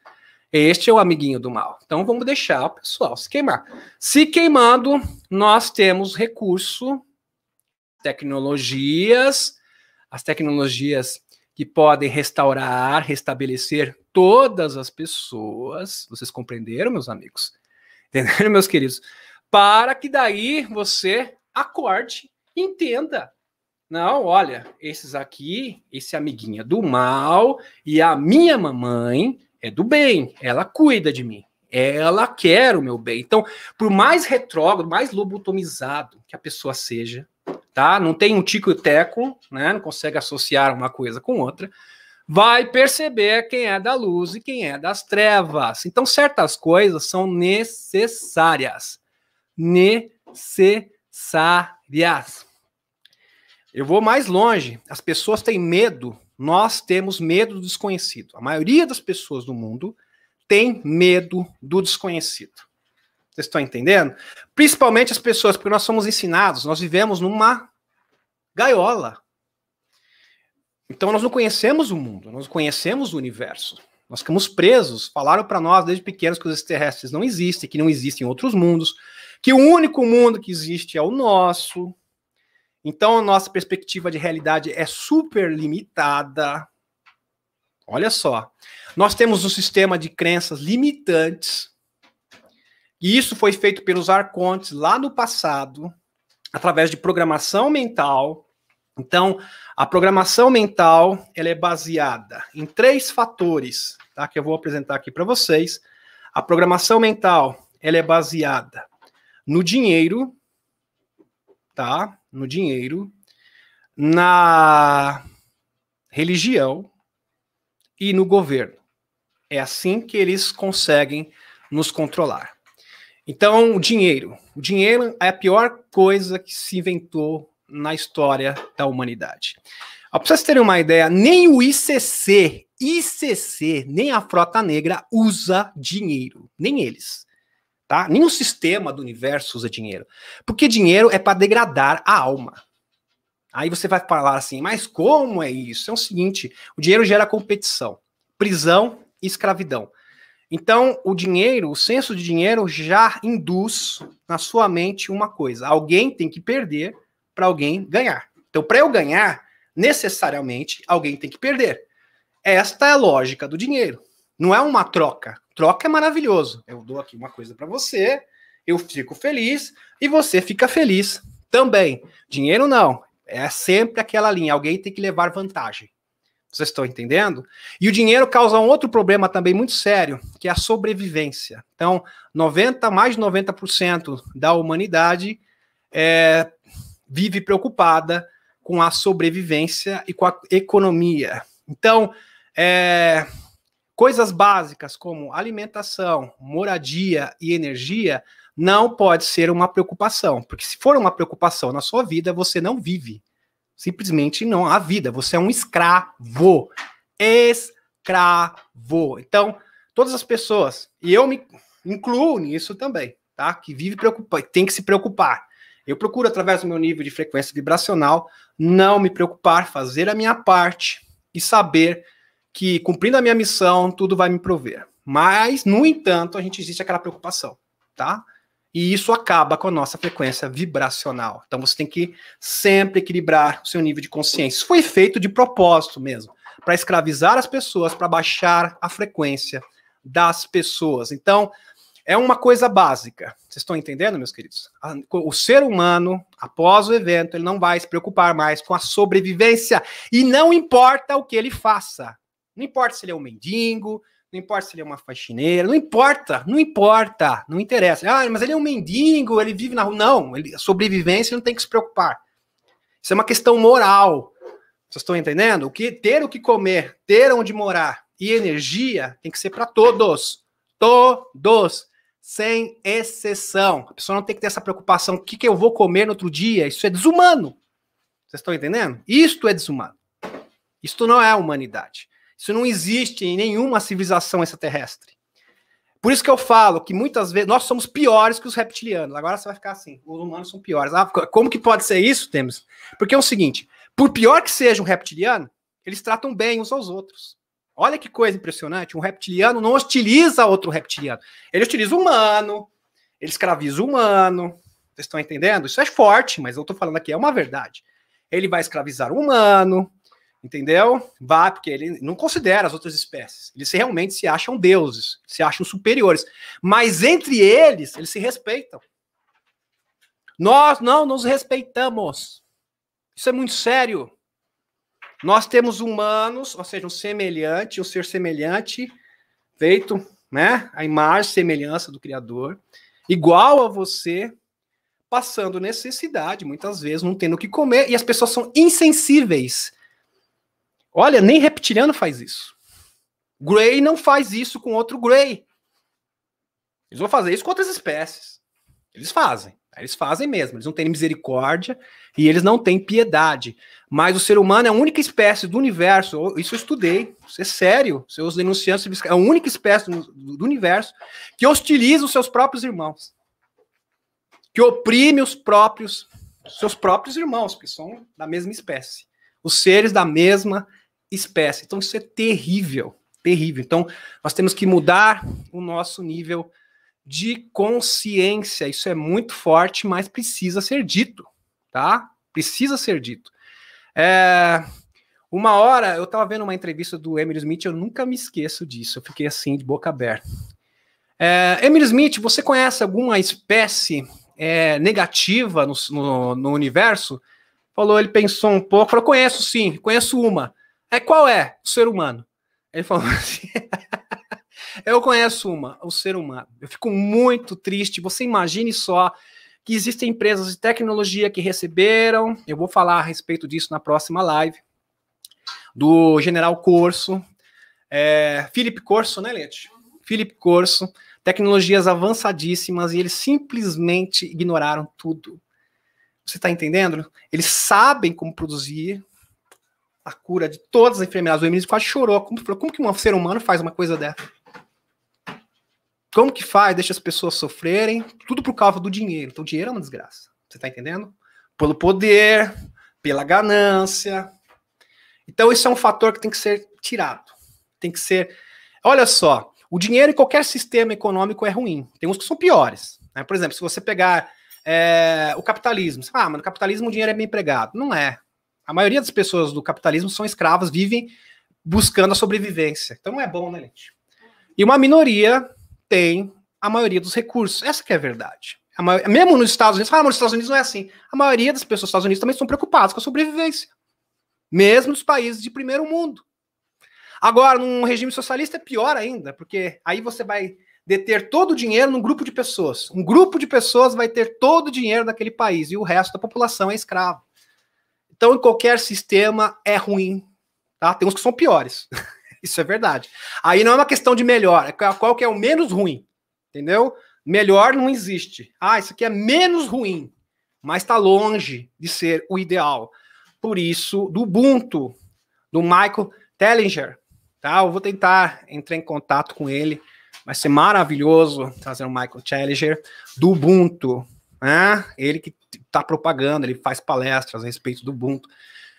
Este é o amiguinho do mal. Então vamos deixar o pessoal se queimar. Se queimando, nós temos recurso, tecnologias, as tecnologias que podem restaurar, restabelecer todas as pessoas. Vocês compreenderam, meus amigos? Entenderam, meus queridos? Para que daí você acorde, entenda não, olha, esses aqui, esse amiguinho é do mal e a minha mamãe é do bem, ela cuida de mim, ela quer o meu bem. Então, por mais retrógrado, mais lobotomizado que a pessoa seja, tá? Não tem um tico e teco, né? Não consegue associar uma coisa com outra. Vai perceber quem é da luz e quem é das trevas. Então, certas coisas são necessárias. Necessárias. Eu vou mais longe. As pessoas têm medo. Nós temos medo do desconhecido. A maioria das pessoas do mundo tem medo do desconhecido. Vocês estão entendendo? Principalmente as pessoas, porque nós somos ensinados, nós vivemos numa gaiola. Então nós não conhecemos o mundo, nós não conhecemos o universo. Nós ficamos presos. Falaram para nós desde pequenos que os extraterrestres não existem, que não existem outros mundos, que o único mundo que existe é o nosso. Então, nossa perspectiva de realidade é super limitada. Olha só. Nós temos um sistema de crenças limitantes. E isso foi feito pelos arcontes lá no passado, através de programação mental. Então, a programação mental ela é baseada em três fatores, tá? que eu vou apresentar aqui para vocês. A programação mental ela é baseada no dinheiro, tá? no dinheiro, na religião e no governo. É assim que eles conseguem nos controlar. Então, o dinheiro. O dinheiro é a pior coisa que se inventou na história da humanidade. Para vocês terem uma ideia, nem o ICC, ICC, nem a Frota Negra usa dinheiro. Nem eles tá? Nenhum sistema do universo usa dinheiro. Porque dinheiro é para degradar a alma. Aí você vai falar assim, mas como é isso? É o seguinte: o dinheiro gera competição, prisão e escravidão. Então, o dinheiro, o senso de dinheiro já induz na sua mente uma coisa: alguém tem que perder para alguém ganhar. Então, para eu ganhar, necessariamente alguém tem que perder. Esta é a lógica do dinheiro. Não é uma troca, Troca é maravilhoso. Eu dou aqui uma coisa para você, eu fico feliz e você fica feliz também. Dinheiro não. É sempre aquela linha. Alguém tem que levar vantagem. Vocês estão entendendo? E o dinheiro causa um outro problema também muito sério, que é a sobrevivência. Então, 90, mais de 90% da humanidade é, vive preocupada com a sobrevivência e com a economia. Então, é, Coisas básicas como alimentação, moradia e energia não pode ser uma preocupação, porque se for uma preocupação na sua vida, você não vive. Simplesmente não há vida, você é um escravo. Escravo. Então, todas as pessoas, e eu me incluo nisso também, tá? Que vive preocupado, tem que se preocupar. Eu procuro, através do meu nível de frequência vibracional, não me preocupar, fazer a minha parte e saber que, cumprindo a minha missão, tudo vai me prover. Mas, no entanto, a gente existe aquela preocupação, tá? E isso acaba com a nossa frequência vibracional. Então você tem que sempre equilibrar o seu nível de consciência. Isso foi feito de propósito mesmo, para escravizar as pessoas, para baixar a frequência das pessoas. Então, é uma coisa básica. Vocês estão entendendo, meus queridos? O ser humano, após o evento, ele não vai se preocupar mais com a sobrevivência. E não importa o que ele faça. Não importa se ele é um mendigo, não importa se ele é uma faxineira, não importa, não importa, não interessa. Ah, mas ele é um mendigo, ele vive na rua. Não, ele, sobrevivência não tem que se preocupar. Isso é uma questão moral. Vocês estão entendendo? O que ter o que comer, ter onde morar e energia tem que ser para todos. Todos, sem exceção. A pessoa não tem que ter essa preocupação, o que, que eu vou comer no outro dia? Isso é desumano. Vocês estão entendendo? Isto é desumano. Isto não é humanidade. Isso não existe em nenhuma civilização extraterrestre. Por isso que eu falo que muitas vezes nós somos piores que os reptilianos. Agora você vai ficar assim: os humanos são piores. Ah, como que pode ser isso, Temos? Porque é o seguinte: por pior que seja um reptiliano, eles tratam bem uns aos outros. Olha que coisa impressionante: um reptiliano não hostiliza outro reptiliano. Ele utiliza o humano, ele escraviza o humano. Vocês estão entendendo? Isso é forte, mas eu estou falando aqui, é uma verdade. Ele vai escravizar o humano, entendeu? Vá, porque ele não considera as outras espécies. Eles realmente se acham deuses, se acham superiores. Mas entre eles, eles se respeitam. Nós não nos respeitamos. Isso é muito sério. Nós temos humanos, ou seja, um semelhante, um ser semelhante, feito, né? A imagem, semelhança do Criador, igual a você, passando necessidade, muitas vezes, não tendo o que comer, e as pessoas são insensíveis Olha, nem reptiliano faz isso. Gray não faz isso com outro Gray. Eles vão fazer isso com outras espécies. Eles fazem. Eles fazem mesmo. Eles não têm misericórdia e eles não têm piedade. Mas o ser humano é a única espécie do universo. Isso eu estudei. Isso é sério. Seus denunciantes é a única espécie do, universo que hostiliza os seus próprios irmãos, que oprime os próprios seus próprios irmãos, que são da mesma espécie, os seres da mesma espécie. Então isso é terrível, terrível. Então nós temos que mudar o nosso nível de consciência. Isso é muito forte, mas precisa ser dito, tá? Precisa ser dito. É, uma hora eu estava vendo uma entrevista do Emily Smith, eu nunca me esqueço disso. Eu fiquei assim de boca aberta. É, Emily Smith, você conhece alguma espécie é, negativa no, no, no universo? Falou, ele pensou um pouco, falou: conheço sim, conheço uma. É qual é o ser humano? Ele falou assim. *laughs* eu conheço uma, o ser humano. Eu fico muito triste. Você imagine só que existem empresas de tecnologia que receberam. Eu vou falar a respeito disso na próxima live do General Corso, é, Felipe Corso, né, Leite? Felipe Corso, tecnologias avançadíssimas e eles simplesmente ignoraram tudo. Você está entendendo? Eles sabem como produzir, a cura de todas as enfermidades. O Emílio quase chorou. Como, como que um ser humano faz uma coisa dessa? Como que faz? Deixa as pessoas sofrerem. Tudo por causa do dinheiro. Então, o dinheiro é uma desgraça. Você tá entendendo? Pelo poder, pela ganância. Então, isso é um fator que tem que ser tirado. Tem que ser. Olha só, o dinheiro em qualquer sistema econômico é ruim. Tem uns que são piores. Né? Por exemplo, se você pegar é, o capitalismo. Você fala, ah, mas no capitalismo o dinheiro é bem empregado. Não é. A maioria das pessoas do capitalismo são escravas, vivem buscando a sobrevivência. Então não é bom, né, gente? E uma minoria tem a maioria dos recursos. Essa que é a verdade. A maioria, mesmo nos Estados Unidos, ah, nos Estados Unidos não é assim. A maioria das pessoas dos Estados Unidos também são preocupadas com a sobrevivência. Mesmo nos países de primeiro mundo. Agora, num regime socialista é pior ainda, porque aí você vai deter todo o dinheiro num grupo de pessoas. Um grupo de pessoas vai ter todo o dinheiro daquele país e o resto da população é escravo. Então, em qualquer sistema é ruim. Tá? Tem uns que são piores. *laughs* Isso é verdade. Aí não é uma questão de melhor, é qual que é o menos ruim. Entendeu? Melhor não existe. Ah, isso aqui é menos ruim, mas está longe de ser o ideal. Por isso, do Ubuntu, do Michael Tellinger, tá? Eu vou tentar entrar em contato com ele. Vai ser maravilhoso trazer o Michael Tellinger do Ubuntu, né? Ele que está propagando, ele faz palestras a respeito do Ubuntu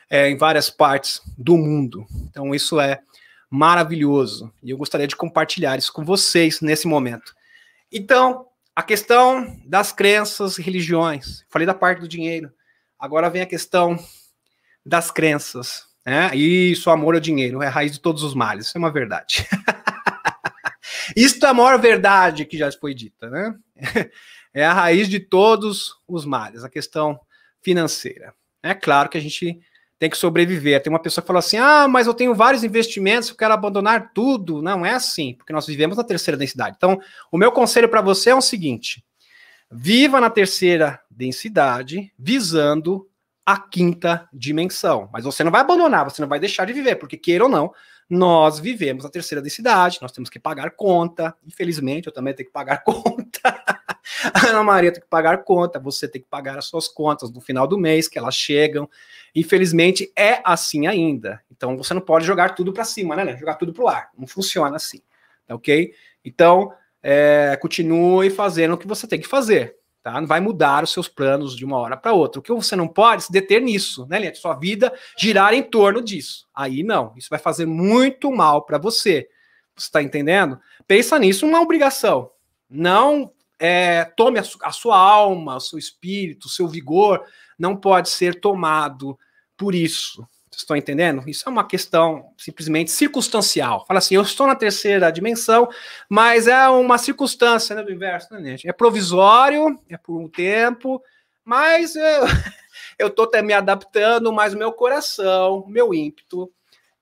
é, em várias partes do mundo. Então, isso é maravilhoso e eu gostaria de compartilhar isso com vocês nesse momento. Então, a questão das crenças e religiões. Falei da parte do dinheiro. Agora vem a questão das crenças. Né? Isso, amor ao dinheiro, é a raiz de todos os males. Isso é uma verdade. *laughs* Isto é a maior verdade que já foi dita, né? é a raiz de todos os males, a questão financeira. É claro que a gente tem que sobreviver. Tem uma pessoa que falou assim: ah, mas eu tenho vários investimentos, eu quero abandonar tudo. Não é assim, porque nós vivemos na terceira densidade. Então, o meu conselho para você é o seguinte: viva na terceira densidade, visando a quinta dimensão. Mas você não vai abandonar, você não vai deixar de viver, porque queira ou não, nós vivemos na terceira densidade, nós temos que pagar conta. Infelizmente, eu também tenho que pagar *laughs* conta. A Ana Maria tem que pagar conta, você tem que pagar as suas contas no final do mês, que elas chegam. Infelizmente, é assim ainda. Então, você não pode jogar tudo para cima, né, Jogar tudo pro ar. Não funciona assim, tá ok? Então, é, continue fazendo o que você tem que fazer, tá? Não vai mudar os seus planos de uma hora para outra. O que você não pode é se deter nisso, né, Liette? Sua vida girar em torno disso. Aí não, isso vai fazer muito mal para você. Você está entendendo? Pensa nisso, é uma obrigação. Não é, tome a, su a sua alma, o seu espírito, o seu vigor, não pode ser tomado por isso. Estão entendendo? Isso é uma questão simplesmente circunstancial. Fala assim, eu estou na terceira dimensão, mas é uma circunstância né, do universo. né, gente? É provisório, é por um tempo, mas eu *laughs* estou me adaptando, mas o meu coração, meu ímpeto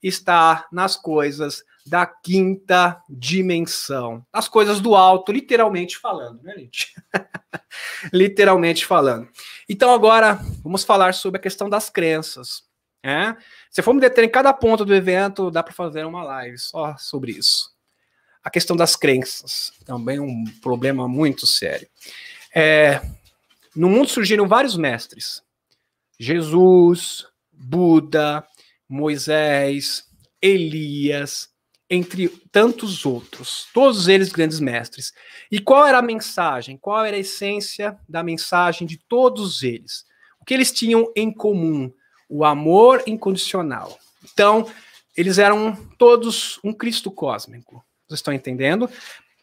está nas coisas da quinta dimensão. As coisas do alto, literalmente falando, né, gente? *laughs* literalmente falando. Então, agora, vamos falar sobre a questão das crenças. Né? Se for me deter em cada ponto do evento, dá para fazer uma live só sobre isso. A questão das crenças, também um problema muito sério. É, no mundo surgiram vários mestres. Jesus, Buda, Moisés, Elias, entre tantos outros, todos eles grandes mestres. E qual era a mensagem? Qual era a essência da mensagem de todos eles? O que eles tinham em comum? O amor incondicional. Então, eles eram todos um Cristo cósmico. Vocês estão entendendo?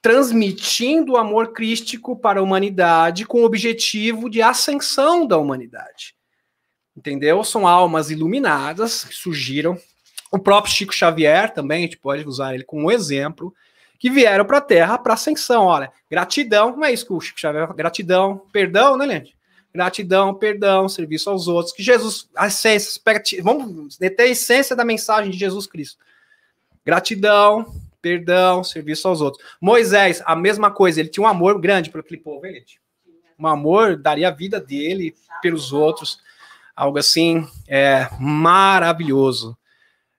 Transmitindo o amor crístico para a humanidade com o objetivo de ascensão da humanidade. Entendeu? São almas iluminadas que surgiram o próprio Chico Xavier também, a gente pode usar ele como exemplo, que vieram para a Terra para ascensão. Olha, gratidão, não é isso que o Chico Xavier gratidão, perdão, né, Leandro? Gratidão, perdão, serviço aos outros, que Jesus, a essência, vamos ter a essência da mensagem de Jesus Cristo. Gratidão, perdão, serviço aos outros. Moisés, a mesma coisa, ele tinha um amor grande para aquele povo, hein, Um amor, daria a vida dele pelos outros, algo assim, é maravilhoso.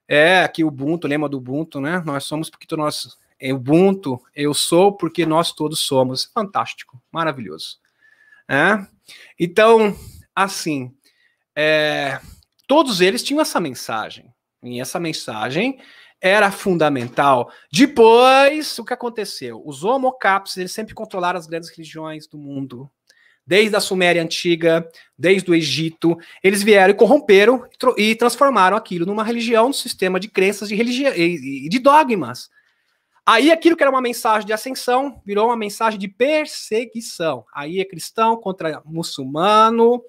É, aqui o Ubuntu, lema do Ubuntu, né? Nós somos porque nós. É, Ubuntu, eu sou porque nós todos somos. Fantástico, maravilhoso. É? Então, assim, é, todos eles tinham essa mensagem. E essa mensagem era fundamental. Depois, o que aconteceu? Os homocaps, eles sempre controlaram as grandes religiões do mundo desde a Suméria antiga, desde o Egito, eles vieram e corromperam e transformaram aquilo numa religião, num sistema de crenças de e de dogmas. Aí aquilo que era uma mensagem de ascensão virou uma mensagem de perseguição. Aí é cristão contra muçulmano,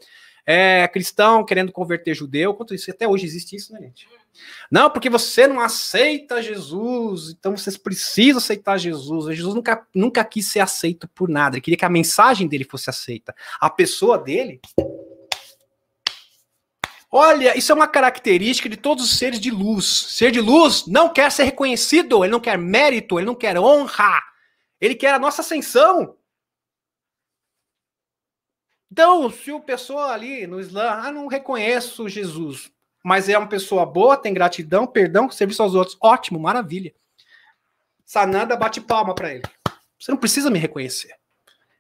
é cristão querendo converter judeu, quanto isso até hoje existe isso, né, gente? Não, porque você não aceita Jesus, então vocês precisam aceitar Jesus. Jesus nunca, nunca quis ser aceito por nada, ele queria que a mensagem dele fosse aceita. A pessoa dele. Olha, isso é uma característica de todos os seres de luz. Ser de luz não quer ser reconhecido, ele não quer mérito, ele não quer honra, ele quer a nossa ascensão. Então, se o pessoal ali no Islã, ah, não reconheço Jesus mas é uma pessoa boa, tem gratidão, perdão, serviço aos outros. Ótimo, maravilha. Sananda bate palma para ele. Você não precisa me reconhecer.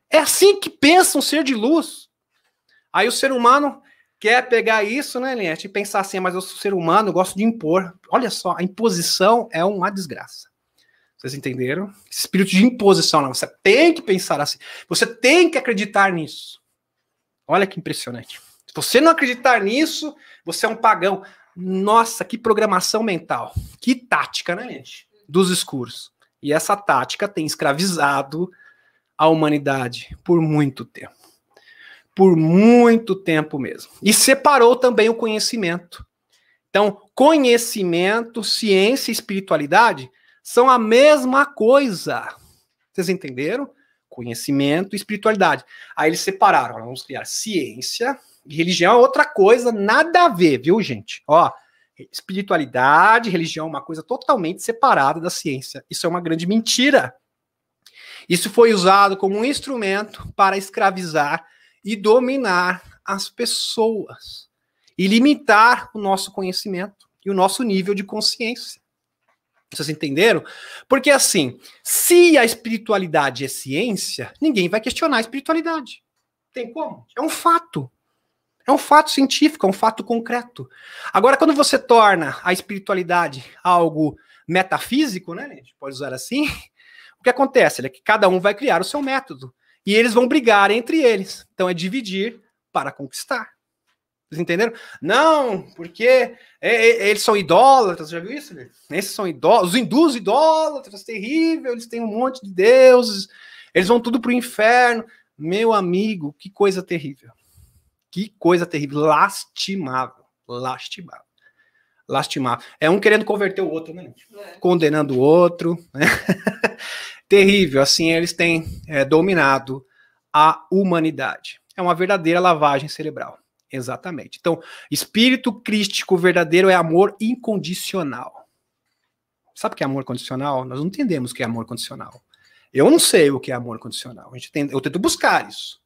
É assim que pensa um ser de luz. Aí o ser humano quer pegar isso, né, Linete, e pensar assim, mas eu sou ser humano, eu gosto de impor. Olha só, a imposição é uma desgraça. Vocês entenderam? espírito de imposição, não. você tem que pensar assim. Você tem que acreditar nisso. Olha que impressionante. Se você não acreditar nisso, você é um pagão. Nossa, que programação mental. Que tática, né, gente? Dos escuros. E essa tática tem escravizado a humanidade por muito tempo. Por muito tempo mesmo. E separou também o conhecimento. Então, conhecimento, ciência e espiritualidade são a mesma coisa. Vocês entenderam? Conhecimento e espiritualidade. Aí eles separaram. Vamos criar ciência Religião é outra coisa, nada a ver, viu, gente? Ó, espiritualidade, religião é uma coisa totalmente separada da ciência. Isso é uma grande mentira. Isso foi usado como um instrumento para escravizar e dominar as pessoas e limitar o nosso conhecimento e o nosso nível de consciência. Vocês entenderam? Porque assim, se a espiritualidade é ciência, ninguém vai questionar a espiritualidade. Tem como? É um fato. É um fato científico, é um fato concreto. Agora, quando você torna a espiritualidade algo metafísico, né? A gente pode usar assim. O que acontece é que cada um vai criar o seu método e eles vão brigar entre eles. Então é dividir para conquistar. Vocês entenderam? Não, porque eles são idólatras, já viu isso? Esses são idólatras, os hindus idólatras, terrível, eles têm um monte de deuses, eles vão tudo para o inferno. Meu amigo, que coisa terrível. Que coisa terrível. Lastimável. Lastimável. Lastimável. É um querendo converter o outro, né? É. Condenando o outro. Né? *laughs* terrível. Assim, eles têm é, dominado a humanidade. É uma verdadeira lavagem cerebral. Exatamente. Então, espírito crístico verdadeiro é amor incondicional. Sabe o que é amor condicional? Nós não entendemos o que é amor condicional. Eu não sei o que é amor condicional. A gente tem, eu tento buscar isso.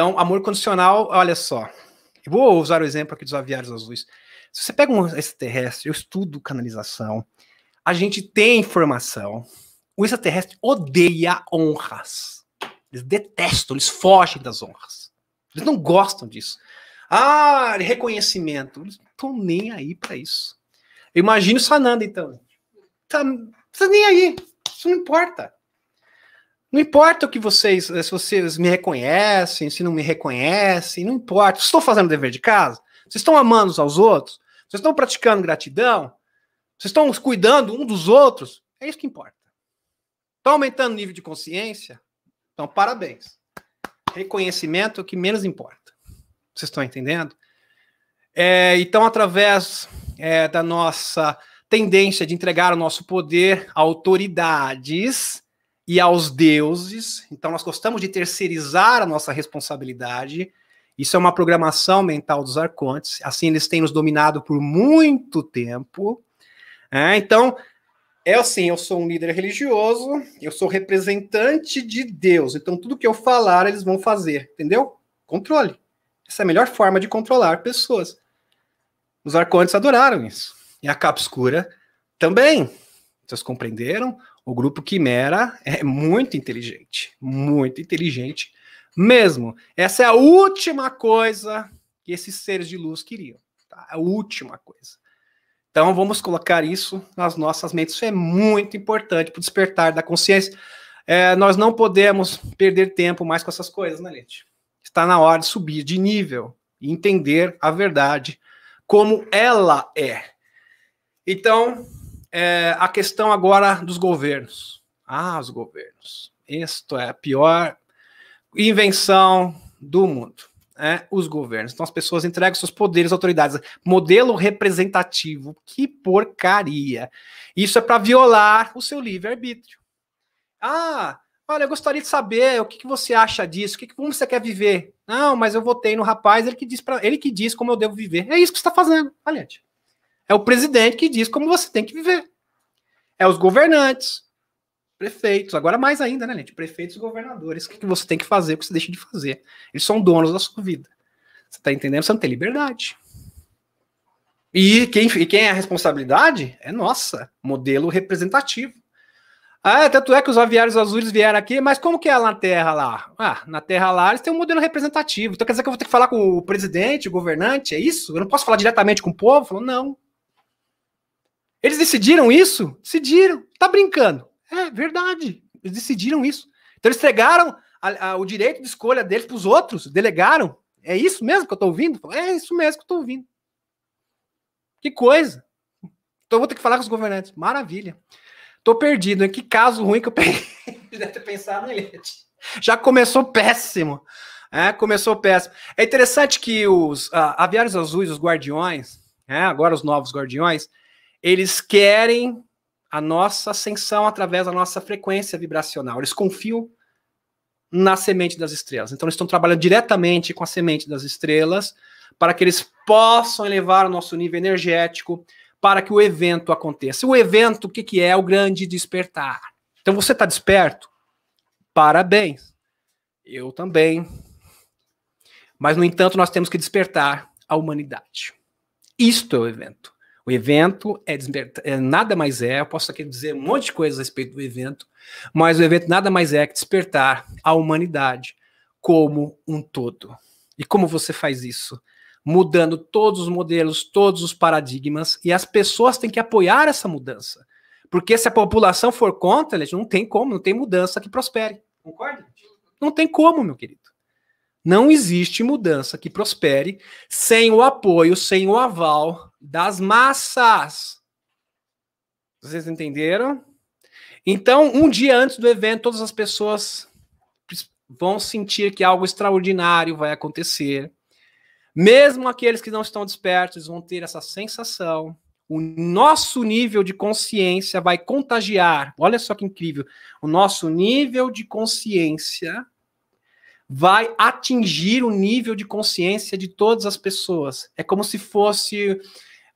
Então, amor condicional, olha só. Eu vou usar o exemplo aqui dos aviários azuis. Se você pega um extraterrestre, eu estudo canalização, a gente tem informação. O extraterrestre odeia honras. Eles detestam, eles fogem das honras. Eles não gostam disso. Ah, reconhecimento. Eles não estão nem aí para isso. Imagina o Sananda, então. Tá, tá nem aí. Isso não importa. Não importa o que vocês, eh, se vocês me reconhecem, se não me reconhecem, não importa. Vocês estão fazendo dever de casa? Vocês estão amando uns aos outros? Vocês estão praticando gratidão? Vocês estão cuidando um dos outros? É isso que importa. Estão tá aumentando o nível de consciência? Então, parabéns. Reconhecimento é o que menos importa. Vocês estão entendendo? É, então, através é, da nossa tendência de entregar o nosso poder a autoridades e aos deuses. Então, nós gostamos de terceirizar a nossa responsabilidade. Isso é uma programação mental dos arcontes. Assim, eles têm nos dominado por muito tempo. É, então, é assim: eu sou um líder religioso, eu sou representante de Deus. Então, tudo que eu falar, eles vão fazer, entendeu? Controle. Essa é a melhor forma de controlar pessoas. Os arcontes adoraram isso. E a capa escura também. Vocês compreenderam? O grupo Quimera é muito inteligente, muito inteligente mesmo. Essa é a última coisa que esses seres de luz queriam. Tá? A última coisa. Então vamos colocar isso nas nossas mentes. Isso é muito importante para o despertar da consciência. É, nós não podemos perder tempo mais com essas coisas, né, Leti? Está na hora de subir de nível e entender a verdade como ela é. Então, é, a questão agora dos governos. Ah, os governos. Isto é a pior invenção do mundo. É, os governos. Então as pessoas entregam seus poderes, autoridades. Modelo representativo, que porcaria. Isso é para violar o seu livre-arbítrio. Ah, olha, eu gostaria de saber o que, que você acha disso, o que, como você quer viver. Não, mas eu votei no rapaz, ele que diz para ele que diz como eu devo viver. É isso que você está fazendo. Aliás. É o presidente que diz como você tem que viver. É os governantes, prefeitos, agora mais ainda, né, gente? Prefeitos e governadores, o que, você tem que fazer, o que você deixa de fazer. Eles são donos da sua vida. Você tá entendendo? Você não tem liberdade. E quem, e quem é a responsabilidade é nossa, modelo representativo. Ah, tanto é que os aviários azuis vieram aqui, mas como que é lá na Terra lá? Ah, na Terra lá eles têm um modelo representativo. Então quer dizer que eu vou ter que falar com o presidente, o governante, é isso? Eu não posso falar diretamente com o povo? Falou, não. Eles decidiram isso? Decidiram. Tá brincando. É verdade. Eles decidiram isso. Então eles entregaram a, a, o direito de escolha deles para os outros, delegaram. É isso mesmo que eu estou ouvindo? É isso mesmo que eu estou ouvindo. Que coisa. Então eu vou ter que falar com os governantes. Maravilha. Tô perdido. Em que caso ruim que eu peguei. *laughs* Deve ter pensado nele. Já começou péssimo. É, começou péssimo. É interessante que os uh, aviários azuis, os guardiões, é, agora os novos guardiões, eles querem a nossa ascensão através da nossa frequência vibracional. Eles confiam na semente das estrelas. Então, eles estão trabalhando diretamente com a semente das estrelas para que eles possam elevar o nosso nível energético para que o evento aconteça. O evento, o que, que é? O grande despertar. Então, você está desperto? Parabéns. Eu também. Mas, no entanto, nós temos que despertar a humanidade. Isto é o evento. O evento é, é, nada mais é, eu posso aqui dizer um monte de coisas a respeito do evento, mas o evento nada mais é que despertar a humanidade como um todo. E como você faz isso? Mudando todos os modelos, todos os paradigmas, e as pessoas têm que apoiar essa mudança. Porque se a população for contra, não tem como, não tem mudança que prospere. Concorda? Não tem como, meu querido. Não existe mudança que prospere sem o apoio, sem o aval das massas. Vocês entenderam? Então, um dia antes do evento, todas as pessoas vão sentir que algo extraordinário vai acontecer. Mesmo aqueles que não estão despertos vão ter essa sensação. O nosso nível de consciência vai contagiar. Olha só que incrível. O nosso nível de consciência vai atingir o nível de consciência de todas as pessoas. É como se fosse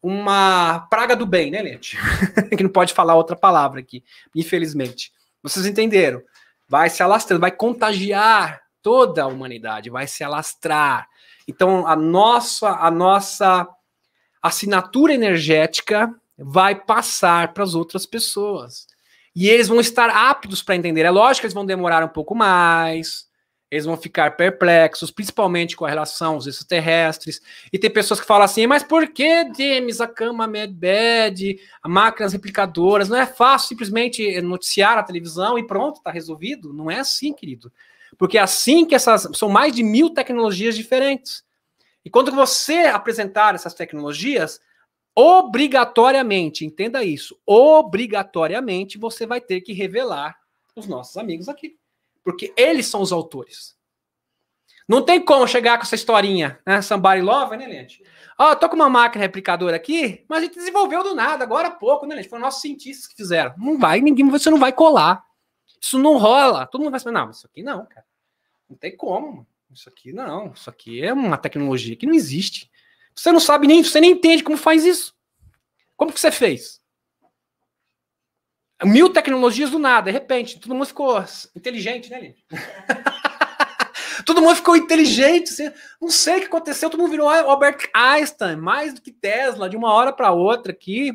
uma praga do bem, né, Lente? *laughs* que não pode falar outra palavra aqui, infelizmente. Vocês entenderam? Vai se alastrando, vai contagiar toda a humanidade, vai se alastrar. Então a nossa a nossa assinatura energética vai passar para as outras pessoas. E eles vão estar aptos para entender. É lógico que eles vão demorar um pouco mais, eles vão ficar perplexos, principalmente com a relação aos extraterrestres. E tem pessoas que falam assim: mas por que, Demis, a cama MedBed, máquinas replicadoras? Não é fácil simplesmente noticiar a televisão e pronto, está resolvido? Não é assim, querido. Porque é assim que essas. São mais de mil tecnologias diferentes. E quando você apresentar essas tecnologias, obrigatoriamente, entenda isso, obrigatoriamente você vai ter que revelar os nossos amigos aqui. Porque eles são os autores. Não tem como chegar com essa historinha, né? Somebody Love, né, Lente? Ó, oh, tô com uma máquina replicadora aqui, mas a gente desenvolveu do nada, agora há pouco, né, Lente? Foram nossos cientistas que fizeram. Não vai, ninguém, você não vai colar. Isso não rola. Todo mundo vai saber, não, isso aqui não, cara. Não tem como, Isso aqui não, isso aqui é uma tecnologia que não existe. Você não sabe nem, você nem entende como faz isso. Como que você fez? mil tecnologias do nada, de repente. Todo mundo ficou inteligente, né, Lili? *laughs* todo mundo ficou inteligente. Assim, não sei o que aconteceu, todo mundo virou Albert Einstein, mais do que Tesla, de uma hora para outra aqui.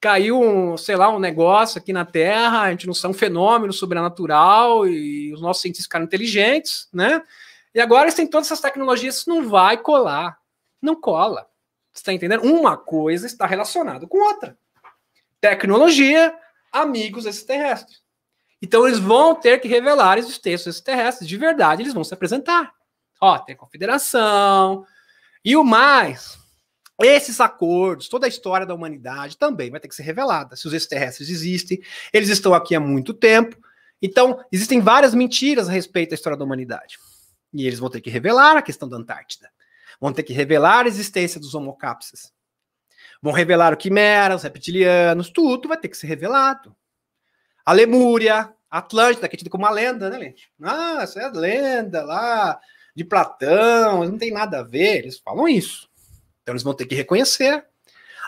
Caiu um, sei lá, um negócio aqui na Terra, a gente não sabe, um fenômeno sobrenatural, e os nossos cientistas ficaram inteligentes, né? E agora sem todas essas tecnologias, isso não vai colar. Não cola. Você está entendendo? Uma coisa está relacionada com outra. Tecnologia amigos extraterrestres. Então eles vão ter que revelar esses textos extraterrestres de verdade, eles vão se apresentar. Ó, tem confederação. E o mais, esses acordos, toda a história da humanidade também vai ter que ser revelada. Se os extraterrestres existem, eles estão aqui há muito tempo. Então, existem várias mentiras a respeito da história da humanidade. E eles vão ter que revelar a questão da Antártida. Vão ter que revelar a existência dos homocapses. Vão revelar o Quimera, os reptilianos, tudo vai ter que ser revelado. A Lemúria, Atlântida, que é tida como uma lenda, né, gente? Ah, essa é a lenda lá de Platão, não tem nada a ver, eles falam isso. Então eles vão ter que reconhecer.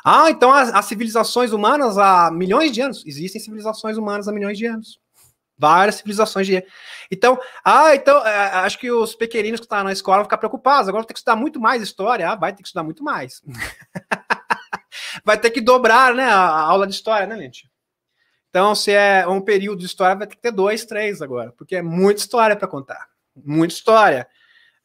Ah, então as, as civilizações humanas há milhões de anos. Existem civilizações humanas há milhões de anos várias civilizações de. Então, ah, então, é, acho que os pequeninos que estão na escola vão ficar preocupados. Agora tem que estudar muito mais história. Ah, vai ter que estudar muito mais. *laughs* vai ter que dobrar né, a aula de história, né, gente? Então, se é um período de história, vai ter que ter dois, três agora, porque é muita história para contar. Muita história.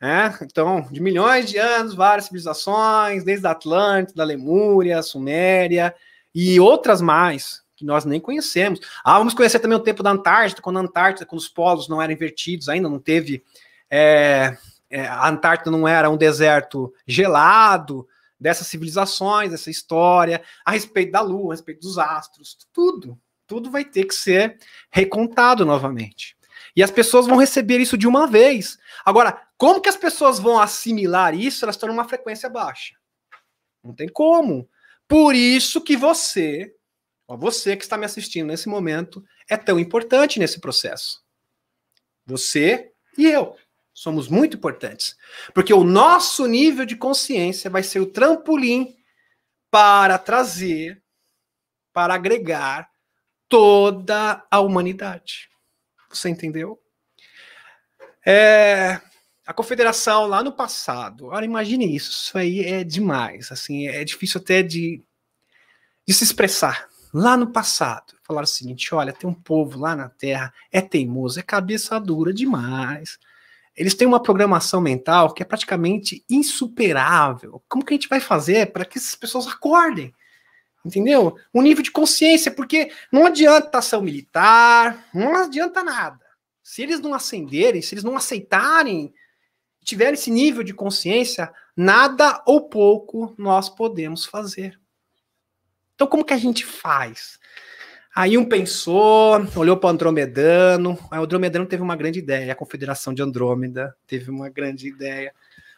Né? Então, de milhões de anos, várias civilizações, desde a Atlântida, da Lemúria, Suméria e outras mais, que nós nem conhecemos. Ah, vamos conhecer também o tempo da Antártida, quando a Antártida, quando os polos não eram invertidos ainda, não teve. É, é, a Antártida não era um deserto gelado, dessas civilizações, dessa história, a respeito da Lua, a respeito dos astros, tudo, tudo vai ter que ser recontado novamente. E as pessoas vão receber isso de uma vez. Agora, como que as pessoas vão assimilar isso? Elas estão numa frequência baixa. Não tem como. Por isso que você, ó, você que está me assistindo nesse momento, é tão importante nesse processo. Você e eu. Somos muito importantes. Porque o nosso nível de consciência vai ser o trampolim para trazer, para agregar toda a humanidade. Você entendeu? É, a confederação lá no passado, olha, imagine isso, isso aí é demais, assim, é difícil até de, de se expressar. Lá no passado, falaram o seguinte, olha, tem um povo lá na Terra, é teimoso, é cabeça dura demais, eles têm uma programação mental que é praticamente insuperável. Como que a gente vai fazer para que essas pessoas acordem? Entendeu? Um nível de consciência, porque não adianta ação militar, não adianta nada. Se eles não acenderem, se eles não aceitarem, tiverem esse nível de consciência, nada ou pouco nós podemos fazer. Então, como que a gente faz? Aí um pensou, olhou para o Andromedano. Aí o Andromedano teve uma grande ideia. A Confederação de Andrômeda teve uma grande ideia.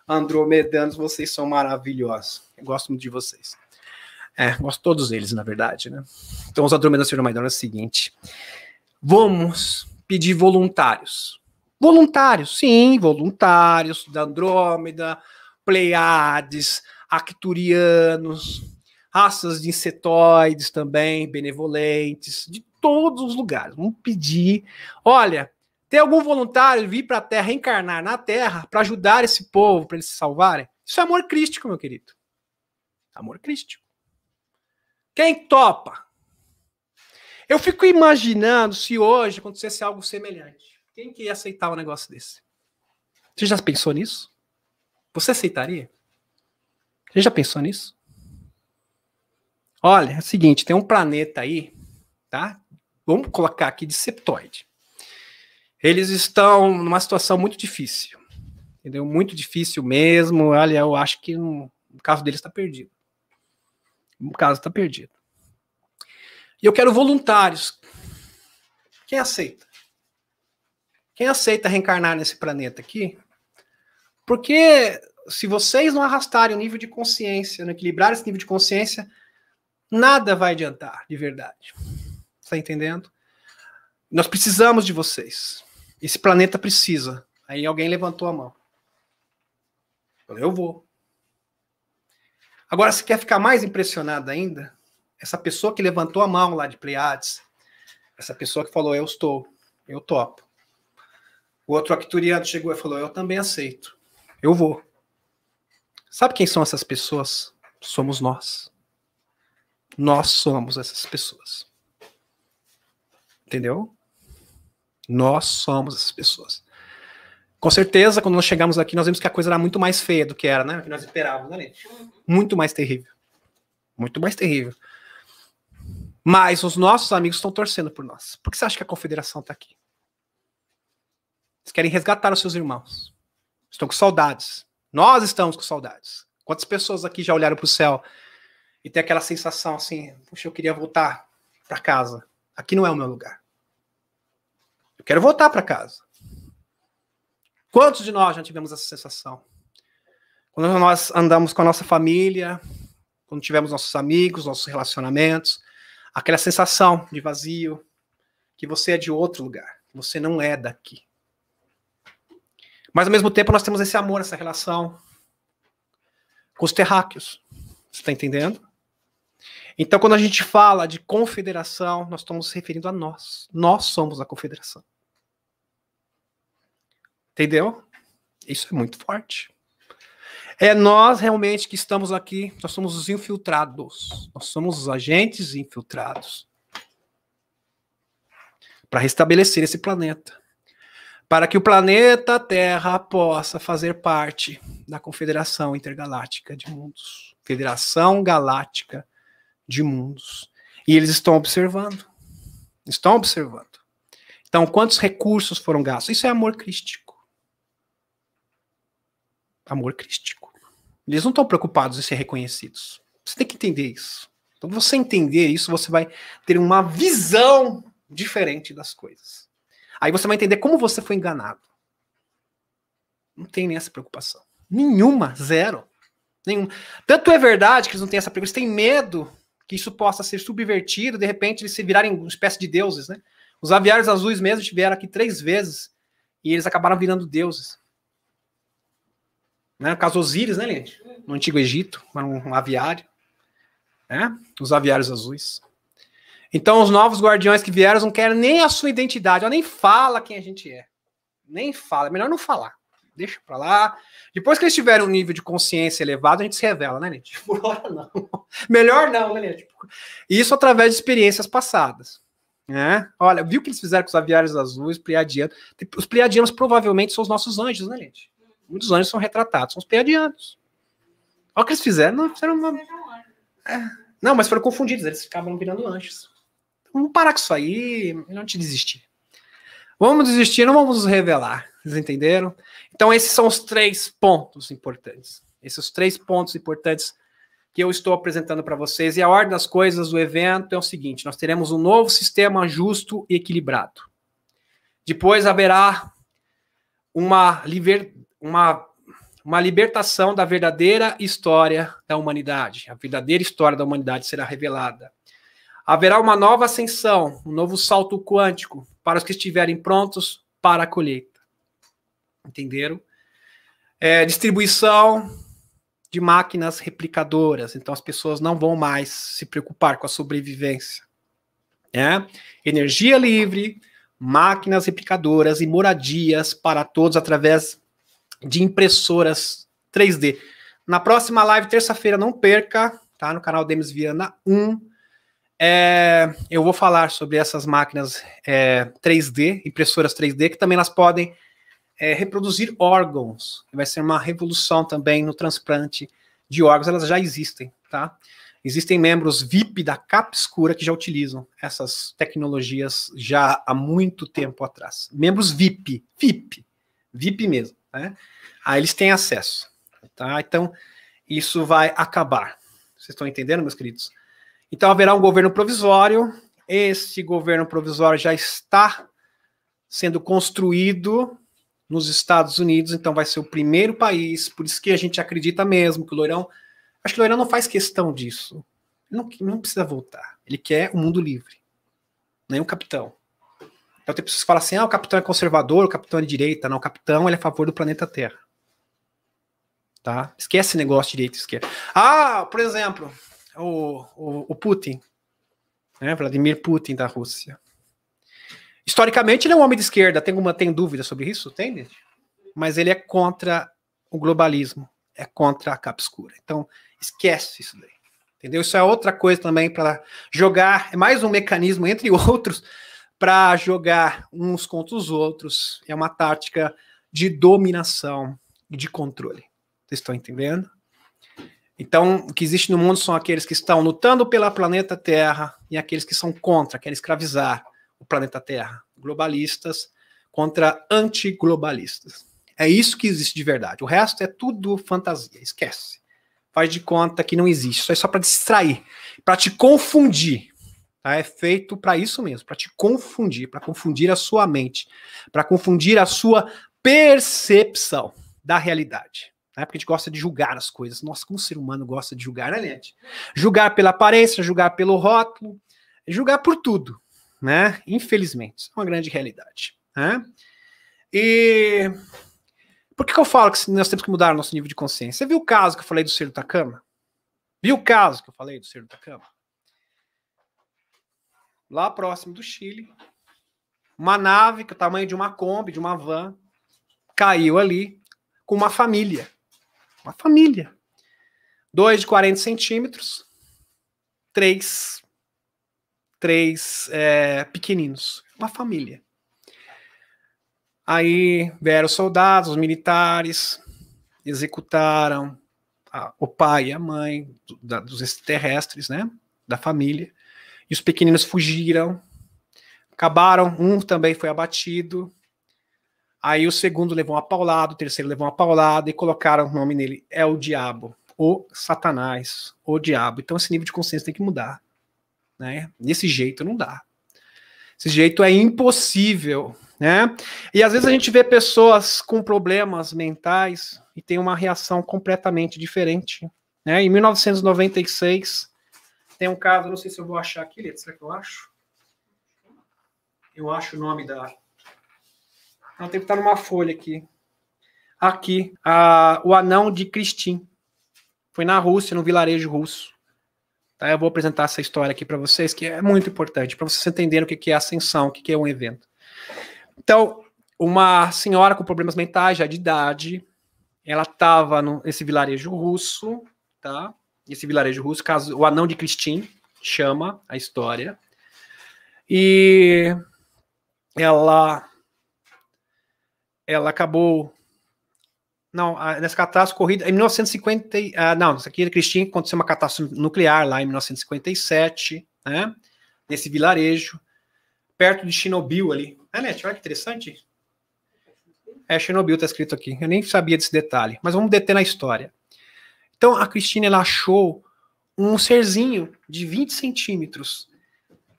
Andromedanos, vocês são maravilhosos. Eu gosto muito de vocês. É, gosto de todos eles, na verdade, né? Então os Andromedanos viram uma ideia é seguinte. Vamos pedir voluntários. Voluntários, sim, voluntários da Andrômeda, Pleiades, Acturianos, raças de insetoides também, benevolentes, de todos os lugares. Vamos pedir. Olha, tem algum voluntário vir para a Terra, encarnar na Terra, para ajudar esse povo, para eles se salvarem? Isso é amor crístico, meu querido. Amor crístico. Quem topa? Eu fico imaginando se hoje acontecesse algo semelhante. Quem que ia aceitar um negócio desse? Você já pensou nisso? Você aceitaria? Você já pensou nisso? Olha, é o seguinte, tem um planeta aí, tá? Vamos colocar aqui de septoide. Eles estão numa situação muito difícil. Entendeu? Muito difícil mesmo. Olha, eu acho que um, o caso deles está perdido. O caso está perdido. E eu quero voluntários. Quem aceita? Quem aceita reencarnar nesse planeta aqui? Porque se vocês não arrastarem o nível de consciência, não equilibrar esse nível de consciência, nada vai adiantar de verdade. Está entendendo? Nós precisamos de vocês. Esse planeta precisa. Aí alguém levantou a mão. Eu vou. Agora, se quer ficar mais impressionado ainda, essa pessoa que levantou a mão lá de Pleiades, essa pessoa que falou, eu estou, eu topo. O outro acturiano chegou e falou, eu também aceito, eu vou. Sabe quem são essas pessoas? Somos nós. Nós somos essas pessoas. Entendeu? Nós somos essas pessoas. Com certeza, quando nós chegamos aqui, nós vimos que a coisa era muito mais feia do que era, né? Que nós esperávamos né? Uhum. Muito mais terrível. Muito mais terrível. Mas os nossos amigos estão torcendo por nós. Por que você acha que a confederação está aqui? Eles querem resgatar os seus irmãos. Estão com saudades. Nós estamos com saudades. Quantas pessoas aqui já olharam para o céu e ter aquela sensação assim, puxa, eu queria voltar para casa. Aqui não é o meu lugar. Eu quero voltar para casa. Quantos de nós já tivemos essa sensação? Quando nós andamos com a nossa família, quando tivemos nossos amigos, nossos relacionamentos, aquela sensação de vazio, que você é de outro lugar, você não é daqui. Mas ao mesmo tempo nós temos esse amor, essa relação com os terráqueos. Você está entendendo? Então, quando a gente fala de confederação, nós estamos se referindo a nós. Nós somos a confederação. Entendeu? Isso é muito forte. É nós realmente que estamos aqui, nós somos os infiltrados. Nós somos os agentes infiltrados. Para restabelecer esse planeta. Para que o planeta Terra possa fazer parte da Confederação Intergaláctica de Mundos. Federação Galáctica de mundos. E eles estão observando. Estão observando. Então, quantos recursos foram gastos? Isso é amor crístico. Amor crístico. Eles não estão preocupados em ser reconhecidos. Você tem que entender isso. Então, você entender isso, você vai ter uma visão diferente das coisas. Aí você vai entender como você foi enganado. Não tem nem essa preocupação. Nenhuma, zero. nenhum. Tanto é verdade que eles não têm essa preocupação, eles têm medo que isso possa ser subvertido, de repente eles se virarem uma espécie de deuses, né? Os aviários azuis mesmo estiveram aqui três vezes e eles acabaram virando deuses. Né? O caso Osíris, né, gente? No Antigo Egito, era um, um aviário. Né? Os aviários azuis. Então, os novos guardiões que vieram não querem nem a sua identidade, ela nem fala quem a gente é. Nem fala, é melhor não falar deixa pra lá. Depois que eles tiverem um nível de consciência elevado, a gente se revela, né, Nietzsche? *laughs* Por hora não. Melhor não, né, Nietzsche? Isso através de experiências passadas. Né? Olha, viu o que eles fizeram com os aviários azuis, tipo, os pliadianos. Os pliadianos provavelmente são os nossos anjos, né, gente? Muitos anjos são retratados, são os pliadianos. Olha o que eles fizeram. Não, fizeram uma... É. não mas foram confundidos, eles ficavam virando anjos. vamos parar com isso aí, não te desistir. Vamos desistir, não vamos nos revelar. Vocês entenderam? Então, esses são os três pontos importantes. Esses três pontos importantes que eu estou apresentando para vocês. E a ordem das coisas do evento é o seguinte: nós teremos um novo sistema justo e equilibrado. Depois haverá uma, liber, uma, uma libertação da verdadeira história da humanidade. A verdadeira história da humanidade será revelada. Haverá uma nova ascensão, um novo salto quântico para os que estiverem prontos para a colheita entenderam? É, distribuição de máquinas replicadoras, então as pessoas não vão mais se preocupar com a sobrevivência. Né? Energia livre, máquinas replicadoras e moradias para todos através de impressoras 3D. Na próxima live, terça-feira, não perca, tá? No canal Demis Viana 1. É, eu vou falar sobre essas máquinas é, 3D, impressoras 3D, que também elas podem é, reproduzir órgãos. Vai ser uma revolução também no transplante de órgãos. Elas já existem, tá? Existem membros VIP da Capscura que já utilizam essas tecnologias já há muito tempo atrás. Membros VIP, VIP, VIP mesmo, né? Aí eles têm acesso, tá? Então, isso vai acabar. Vocês estão entendendo, meus queridos? Então, haverá um governo provisório. Este governo provisório já está sendo construído nos Estados Unidos, então vai ser o primeiro país, por isso que a gente acredita mesmo que o Loirão. Acho que o Loirão não faz questão disso. Ele não, não precisa voltar. Ele quer o um mundo livre. Nem o capitão. Então tem pessoas que falam assim: ah, o capitão é conservador, o capitão é de direita. Não, o capitão ele é a favor do planeta Terra. Tá? Esquece negócio de direita e esquerda. Ah, por exemplo, o, o, o Putin, né, Vladimir Putin da Rússia. Historicamente, ele é um homem de esquerda. Tem, uma, tem dúvida sobre isso? Tem, Nietzsche? Mas ele é contra o globalismo, é contra a capa escura. Então, esquece isso daí. Entendeu? Isso é outra coisa também para jogar, é mais um mecanismo, entre *laughs* outros, para jogar uns contra os outros. É uma tática de dominação e de controle. Vocês estão entendendo? Então, o que existe no mundo são aqueles que estão lutando pela planeta Terra e aqueles que são contra, querem escravizar, o planeta Terra, globalistas contra antiglobalistas. É isso que existe de verdade. O resto é tudo fantasia, esquece. Faz de conta que não existe. Isso é só para distrair, para te confundir. Tá? É feito para isso mesmo, para te confundir, para confundir a sua mente, para confundir a sua percepção da realidade. Né? Porque a gente gosta de julgar as coisas. Nossa, como o ser humano gosta de julgar, né, gente? Julgar pela aparência, julgar pelo rótulo, julgar por tudo né? Infelizmente, é uma grande realidade, né? E por que, que eu falo que nós temos que mudar o nosso nível de consciência? Você viu o caso que eu falei do Ciro Takama? Viu o caso que eu falei do Ciro Takama? Lá próximo do Chile, uma nave que é o tamanho de uma Kombi, de uma van, caiu ali com uma família. Uma família. Dois de 40 centímetros, três três é, pequeninos, uma família. Aí vieram os soldados, os militares, executaram a, o pai e a mãe do, da, dos extraterrestres, né? Da família. E os pequeninos fugiram, acabaram, um também foi abatido. Aí o segundo levou um paulada, o terceiro levou um paulada e colocaram o nome nele, é o diabo, o satanás, o diabo. Então esse nível de consciência tem que mudar né? Desse jeito não dá. Desse jeito é impossível, né? E às vezes a gente vê pessoas com problemas mentais e tem uma reação completamente diferente, né? Em 1996 tem um caso, não sei se eu vou achar aqui, será que eu acho? Eu acho o nome da. Não, tem que estar numa folha aqui. Aqui, a, o anão de Cristin. Foi na Rússia, no vilarejo russo. Tá? Eu vou apresentar essa história aqui para vocês, que é muito importante, para vocês entenderem o que é ascensão, o que é um evento. Então, uma senhora com problemas mentais, já de idade, ela estava nesse vilarejo russo, tá? Esse vilarejo russo, caso, o anão de Christine, chama a história. E ela ela acabou não, ah, nessa catástrofe corrida, em 1950, uh, ah, não, isso aqui é Cristina, aconteceu uma catástrofe nuclear lá em 1957, né, nesse vilarejo, perto de Chernobyl ali. Ah, né olha que interessante. É, Chernobyl está escrito aqui, eu nem sabia desse detalhe, mas vamos deter na história. Então, a Cristina, ela achou um serzinho de 20 centímetros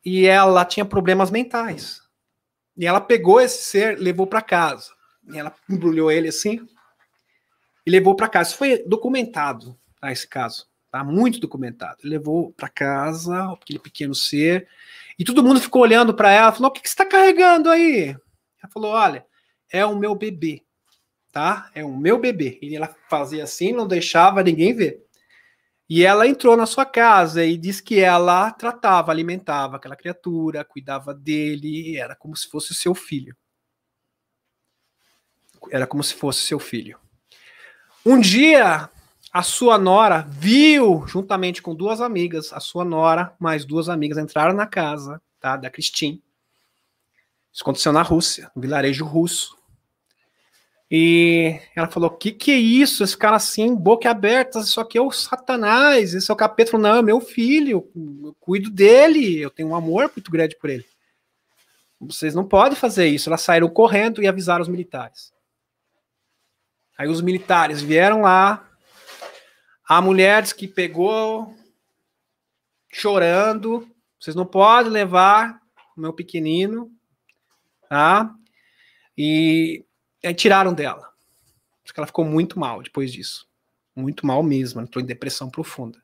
e ela tinha problemas mentais. E ela pegou esse ser, levou para casa. E ela embrulhou ele assim, e levou para casa. Isso foi documentado, tá, esse caso, tá? Muito documentado. Ele levou para casa aquele pequeno ser e todo mundo ficou olhando para ela, falou: "O que, que você está carregando aí?" Ela falou: "Olha, é o meu bebê, tá? É o meu bebê." E ela fazia assim, não deixava ninguém ver. E ela entrou na sua casa e disse que ela tratava, alimentava aquela criatura, cuidava dele, era como se fosse seu filho. Era como se fosse seu filho. Um dia, a sua nora viu, juntamente com duas amigas, a sua nora, mais duas amigas entraram na casa tá, da Christine. Isso aconteceu na Rússia, no vilarejo russo. E ela falou: que que é isso? Esse cara assim, boca aberta, isso aqui é o Satanás, esse é o capeta. Falou, não, é meu filho, eu cuido dele, eu tenho um amor muito grande por ele. Vocês não podem fazer isso. Elas saíram correndo e avisaram os militares. Aí os militares vieram lá, a mulher disse que pegou, chorando, vocês não podem levar o meu pequenino, tá? E aí é, tiraram dela. Porque ela ficou muito mal depois disso. Muito mal mesmo, entrou em depressão profunda.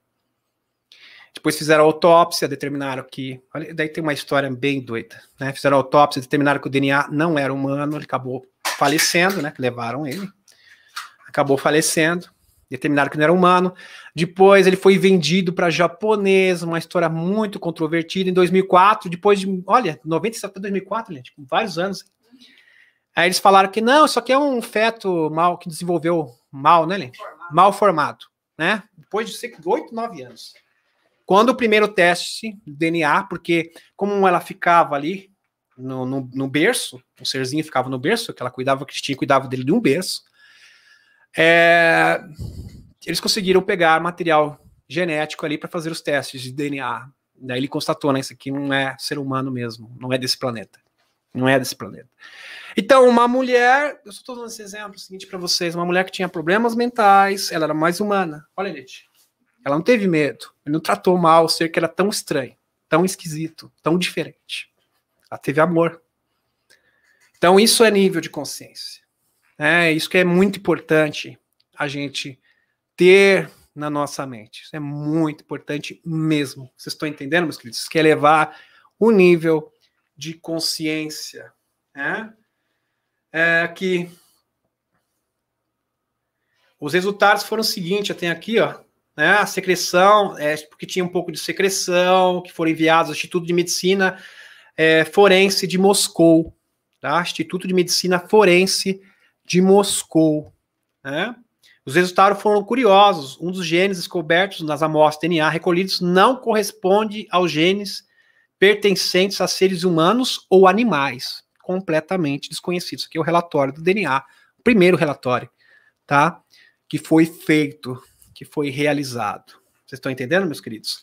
Depois fizeram autópsia, determinaram que. Daí tem uma história bem doida. Né? Fizeram autópsia, determinaram que o DNA não era humano, ele acabou falecendo, né? Levaram ele acabou falecendo. Determinaram que não era humano. Depois ele foi vendido para japonês, uma história muito controvertida. Em 2004, depois de, olha, 97 até 2004, gente, vários anos. Aí eles falaram que não, isso aqui é um feto mal que desenvolveu mal, né, Lê? Mal formado, né? Depois de cerca de 8, 9 anos. Quando o primeiro teste do DNA, porque como ela ficava ali no, no, no berço, o serzinho ficava no berço, que ela cuidava, que Cristina cuidava dele de um berço, é, eles conseguiram pegar material genético ali para fazer os testes de DNA. Daí ele constatou, né, isso aqui não é ser humano mesmo, não é desse planeta. Não é desse planeta. Então, uma mulher, eu estou dando esse exemplo seguinte para vocês, uma mulher que tinha problemas mentais, ela era mais humana. Olha, gente, ela não teve medo, não tratou mal o ser que era tão estranho, tão esquisito, tão diferente. Ela teve amor. Então, isso é nível de consciência. É isso que é muito importante a gente ter na nossa mente. Isso é muito importante mesmo. Vocês estão entendendo, meus queridos? Isso quer é elevar o nível de consciência. Né? É que os resultados foram o seguinte, eu tenho aqui, ó, né, a secreção, é, porque tinha um pouco de secreção, que foram enviados ao Instituto de Medicina é, Forense de Moscou, tá? Instituto de Medicina Forense de Moscou. Né? Os resultados foram curiosos. Um dos genes descobertos nas amostras de DNA recolhidos não corresponde aos genes pertencentes a seres humanos ou animais, completamente desconhecidos. Aqui é o relatório do DNA, o primeiro relatório, tá? Que foi feito, que foi realizado. Vocês estão entendendo, meus queridos?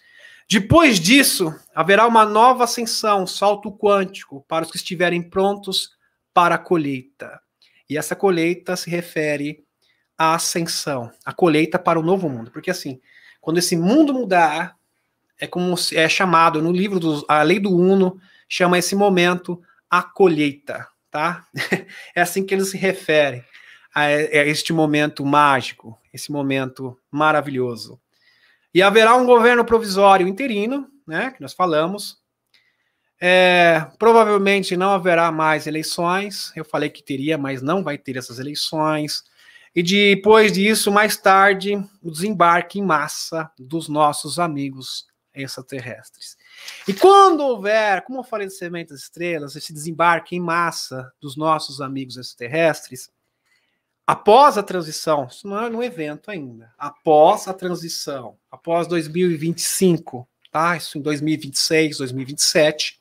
Depois disso, haverá uma nova ascensão, salto quântico, para os que estiverem prontos para a colheita. E essa colheita se refere à ascensão, a colheita para o novo mundo. Porque assim, quando esse mundo mudar, é como é chamado no livro A Lei do Uno, chama esse momento a colheita, tá? *laughs* é assim que eles se referem a, a é este momento mágico, esse momento maravilhoso. E haverá um governo provisório interino, né, que nós falamos, é, provavelmente não haverá mais eleições. Eu falei que teria, mas não vai ter essas eleições. E depois disso, mais tarde, o desembarque em massa dos nossos amigos extraterrestres. E quando houver, como eu falei de semente das estrelas, esse desembarque em massa dos nossos amigos extraterrestres, após a transição, isso não é um evento ainda, após a transição, após 2025, tá? Isso em 2026, 2027,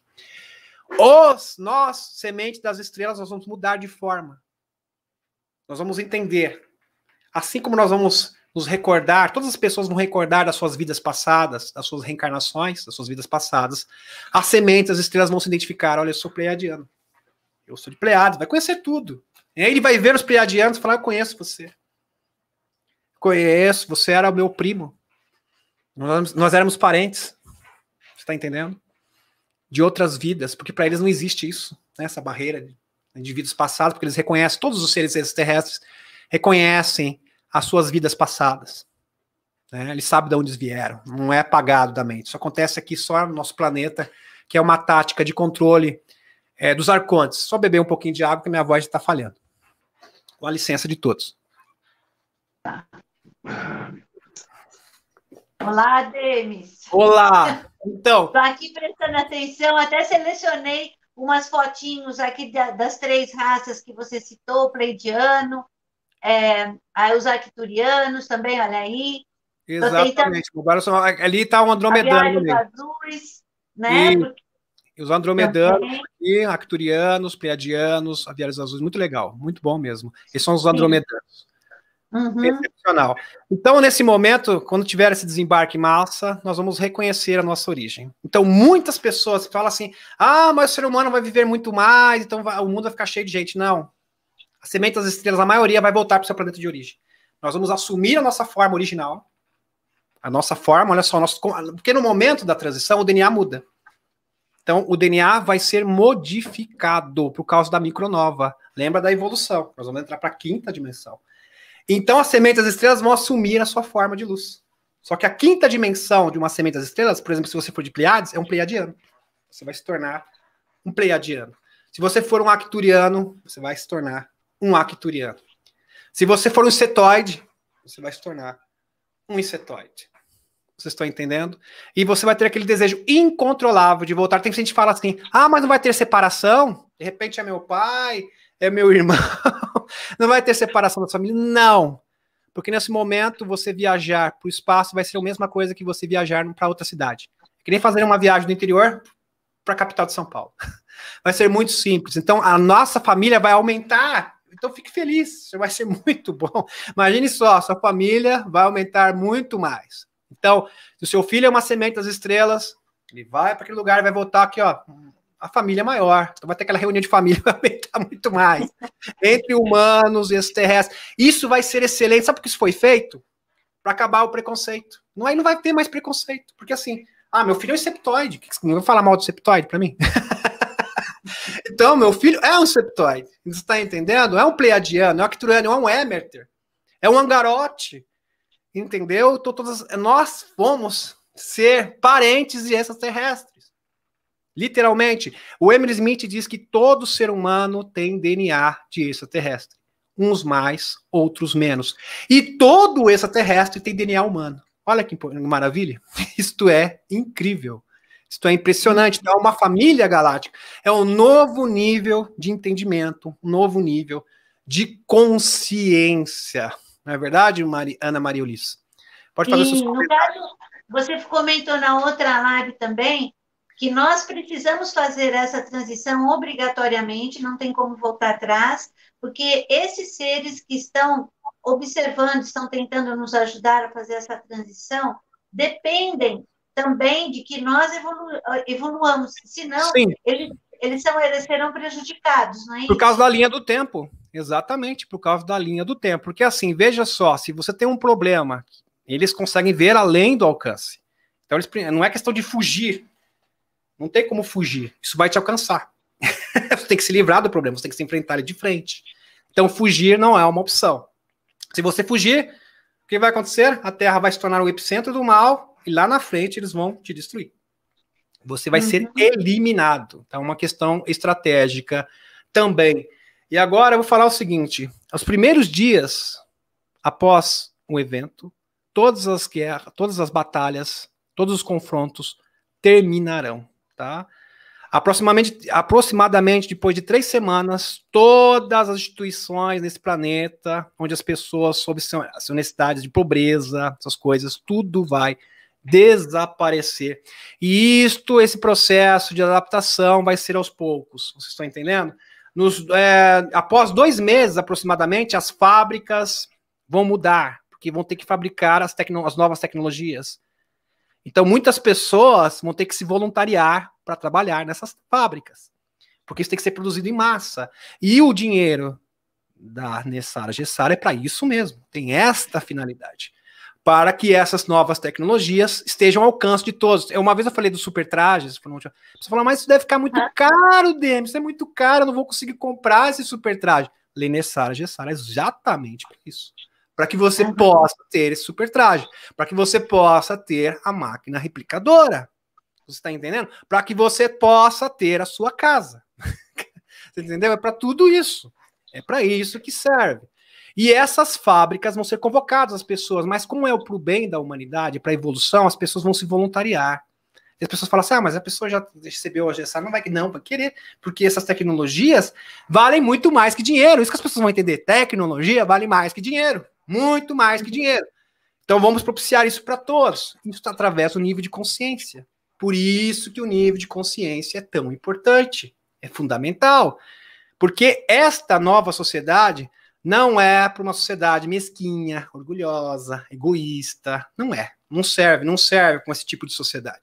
os, nós, semente das estrelas, nós vamos mudar de forma. Nós vamos entender. Assim como nós vamos nos recordar, todas as pessoas vão recordar das suas vidas passadas, das suas reencarnações, das suas vidas passadas. As sementes, as estrelas vão se identificar. Olha, eu sou pleiadiano. Eu sou de Pleiades, vai conhecer tudo. E aí ele vai ver os pleiadianos e falar: Eu conheço você. Conheço, você era o meu primo. Nós, nós éramos parentes. Você está entendendo? de outras vidas, porque para eles não existe isso, né, essa barreira né, de vidas passadas, porque eles reconhecem, todos os seres extraterrestres reconhecem as suas vidas passadas. Né? Eles sabem de onde eles vieram, não é apagado da mente. Isso acontece aqui só no nosso planeta, que é uma tática de controle é, dos arcontes. Só beber um pouquinho de água que minha voz está falhando. Com a licença de todos. Tá. Olá, Demis. Olá. Então. Estou aqui prestando atenção, até selecionei umas fotinhos aqui das três raças que você citou, o pleidiano, é, os arcturianos também, olha aí. Exatamente. ali está um andromedano. Os azuis, né? E os andromedanos também. arcturianos, pleiadianos, aviários azuis, muito legal, muito bom mesmo. Esses são os andromedanos. Sim. Uhum. Excepcional. Então, nesse momento, quando tiver esse desembarque em massa, nós vamos reconhecer a nossa origem. Então, muitas pessoas falam assim: ah, mas o ser humano vai viver muito mais, então vai, o mundo vai ficar cheio de gente. Não. A semente das estrelas, a maioria vai voltar para o seu planeta de origem. Nós vamos assumir a nossa forma original. A nossa forma, olha só, nosso, porque no momento da transição o DNA muda. Então, o DNA vai ser modificado por causa da micronova. Lembra da evolução? Nós vamos entrar para a quinta dimensão. Então, as sementes das estrelas vão assumir a sua forma de luz. Só que a quinta dimensão de uma semente das estrelas, por exemplo, se você for de Pleiades, é um pleiadiano. Você vai se tornar um pleiadiano. Se você for um acturiano, você vai se tornar um acturiano. Se você for um setoide, você vai se tornar um insetoide. Vocês estão entendendo? E você vai ter aquele desejo incontrolável de voltar. Tem gente que fala assim: ah, mas não vai ter separação? De repente é meu pai, é meu irmão. *laughs* Não vai ter separação da família? Não. Porque nesse momento, você viajar para o espaço vai ser a mesma coisa que você viajar para outra cidade. É nem fazer uma viagem do interior para a capital de São Paulo. *laughs* Vai ser muito simples. Então, a nossa família vai aumentar. Então, fique feliz. Vai ser *laughs* muito bom. Imagine só, sua família vai aumentar muito mais. Então, se o seu filho é uma semente das estrelas, ele vai para aquele lugar, vai voltar aqui, ó, a família é maior. Então vai ter aquela reunião de família, vai *laughs* muito mais. Entre humanos e extraterrestres. Isso vai ser excelente. Sabe por que isso foi feito? Para acabar o preconceito. Não, aí não vai ter mais preconceito. Porque assim, ah, meu filho é um septoide. Não vai falar mal de septoide para mim? *laughs* então, meu filho é um septoide. Você está entendendo? É um pleiadiano, é um acturiano, é um Emerter. É um angarote. Entendeu? Então, todas, nós fomos ser parentes de extraterrestres. Literalmente, o Emily Smith diz que todo ser humano tem DNA de extraterrestre. Uns mais, outros menos. E todo extraterrestre tem DNA humano. Olha que maravilha. *laughs* Isto é incrível. Isto é impressionante. Então, é uma família galáctica. É um novo nível de entendimento, um novo nível de consciência. Não é verdade, Mari, Ana Maria Ulisses? Pode fazer Sim, seus comentários. Caso, você comentou na outra live também que nós precisamos fazer essa transição obrigatoriamente, não tem como voltar atrás, porque esses seres que estão observando, estão tentando nos ajudar a fazer essa transição, dependem também de que nós evolu evoluamos, senão eles, eles, são, eles serão prejudicados, não é Por isso? causa da linha do tempo, exatamente, por causa da linha do tempo, porque assim, veja só, se você tem um problema, eles conseguem ver além do alcance, então eles, não é questão de fugir, não tem como fugir. Isso vai te alcançar. *laughs* você tem que se livrar do problema, você tem que se enfrentar ele de frente. Então, fugir não é uma opção. Se você fugir, o que vai acontecer? A Terra vai se tornar o epicentro do mal e lá na frente eles vão te destruir. Você vai uhum. ser eliminado. Então, é uma questão estratégica também. E agora eu vou falar o seguinte: os primeiros dias após um evento, todas as guerras, todas as batalhas, todos os confrontos terminarão tá? Aproximadamente, aproximadamente depois de três semanas, todas as instituições nesse planeta, onde as pessoas sob sua necessidade de pobreza, essas coisas, tudo vai desaparecer. E isto, esse processo de adaptação vai ser aos poucos. Vocês estão entendendo? Nos, é, após dois meses aproximadamente, as fábricas vão mudar, porque vão ter que fabricar as, as novas tecnologias então, muitas pessoas vão ter que se voluntariar para trabalhar nessas fábricas, porque isso tem que ser produzido em massa. E o dinheiro da Nessara Gessara é para isso mesmo, tem esta finalidade, para que essas novas tecnologias estejam ao alcance de todos. Eu, uma vez eu falei do super trajes, você falou, mas isso deve ficar muito ah. caro, DM, isso é muito caro, eu não vou conseguir comprar esse super traje. Lê Nessara Gessara é exatamente para isso para que você uhum. possa ter esse super traje, para que você possa ter a máquina replicadora. Você está entendendo? Para que você possa ter a sua casa. *laughs* você entendeu? É para tudo isso. É para isso que serve. E essas fábricas vão ser convocadas as pessoas, mas como é para o bem da humanidade, para a evolução, as pessoas vão se voluntariar. E as pessoas falam assim: ah, mas a pessoa já recebeu a gestão, não vai, não, vai querer, porque essas tecnologias valem muito mais que dinheiro. Isso que as pessoas vão entender: tecnologia vale mais que dinheiro. Muito mais que dinheiro. Então vamos propiciar isso para todos. Isso através do nível de consciência. Por isso que o nível de consciência é tão importante, é fundamental. Porque esta nova sociedade não é para uma sociedade mesquinha, orgulhosa, egoísta. Não é. Não serve, não serve com esse tipo de sociedade.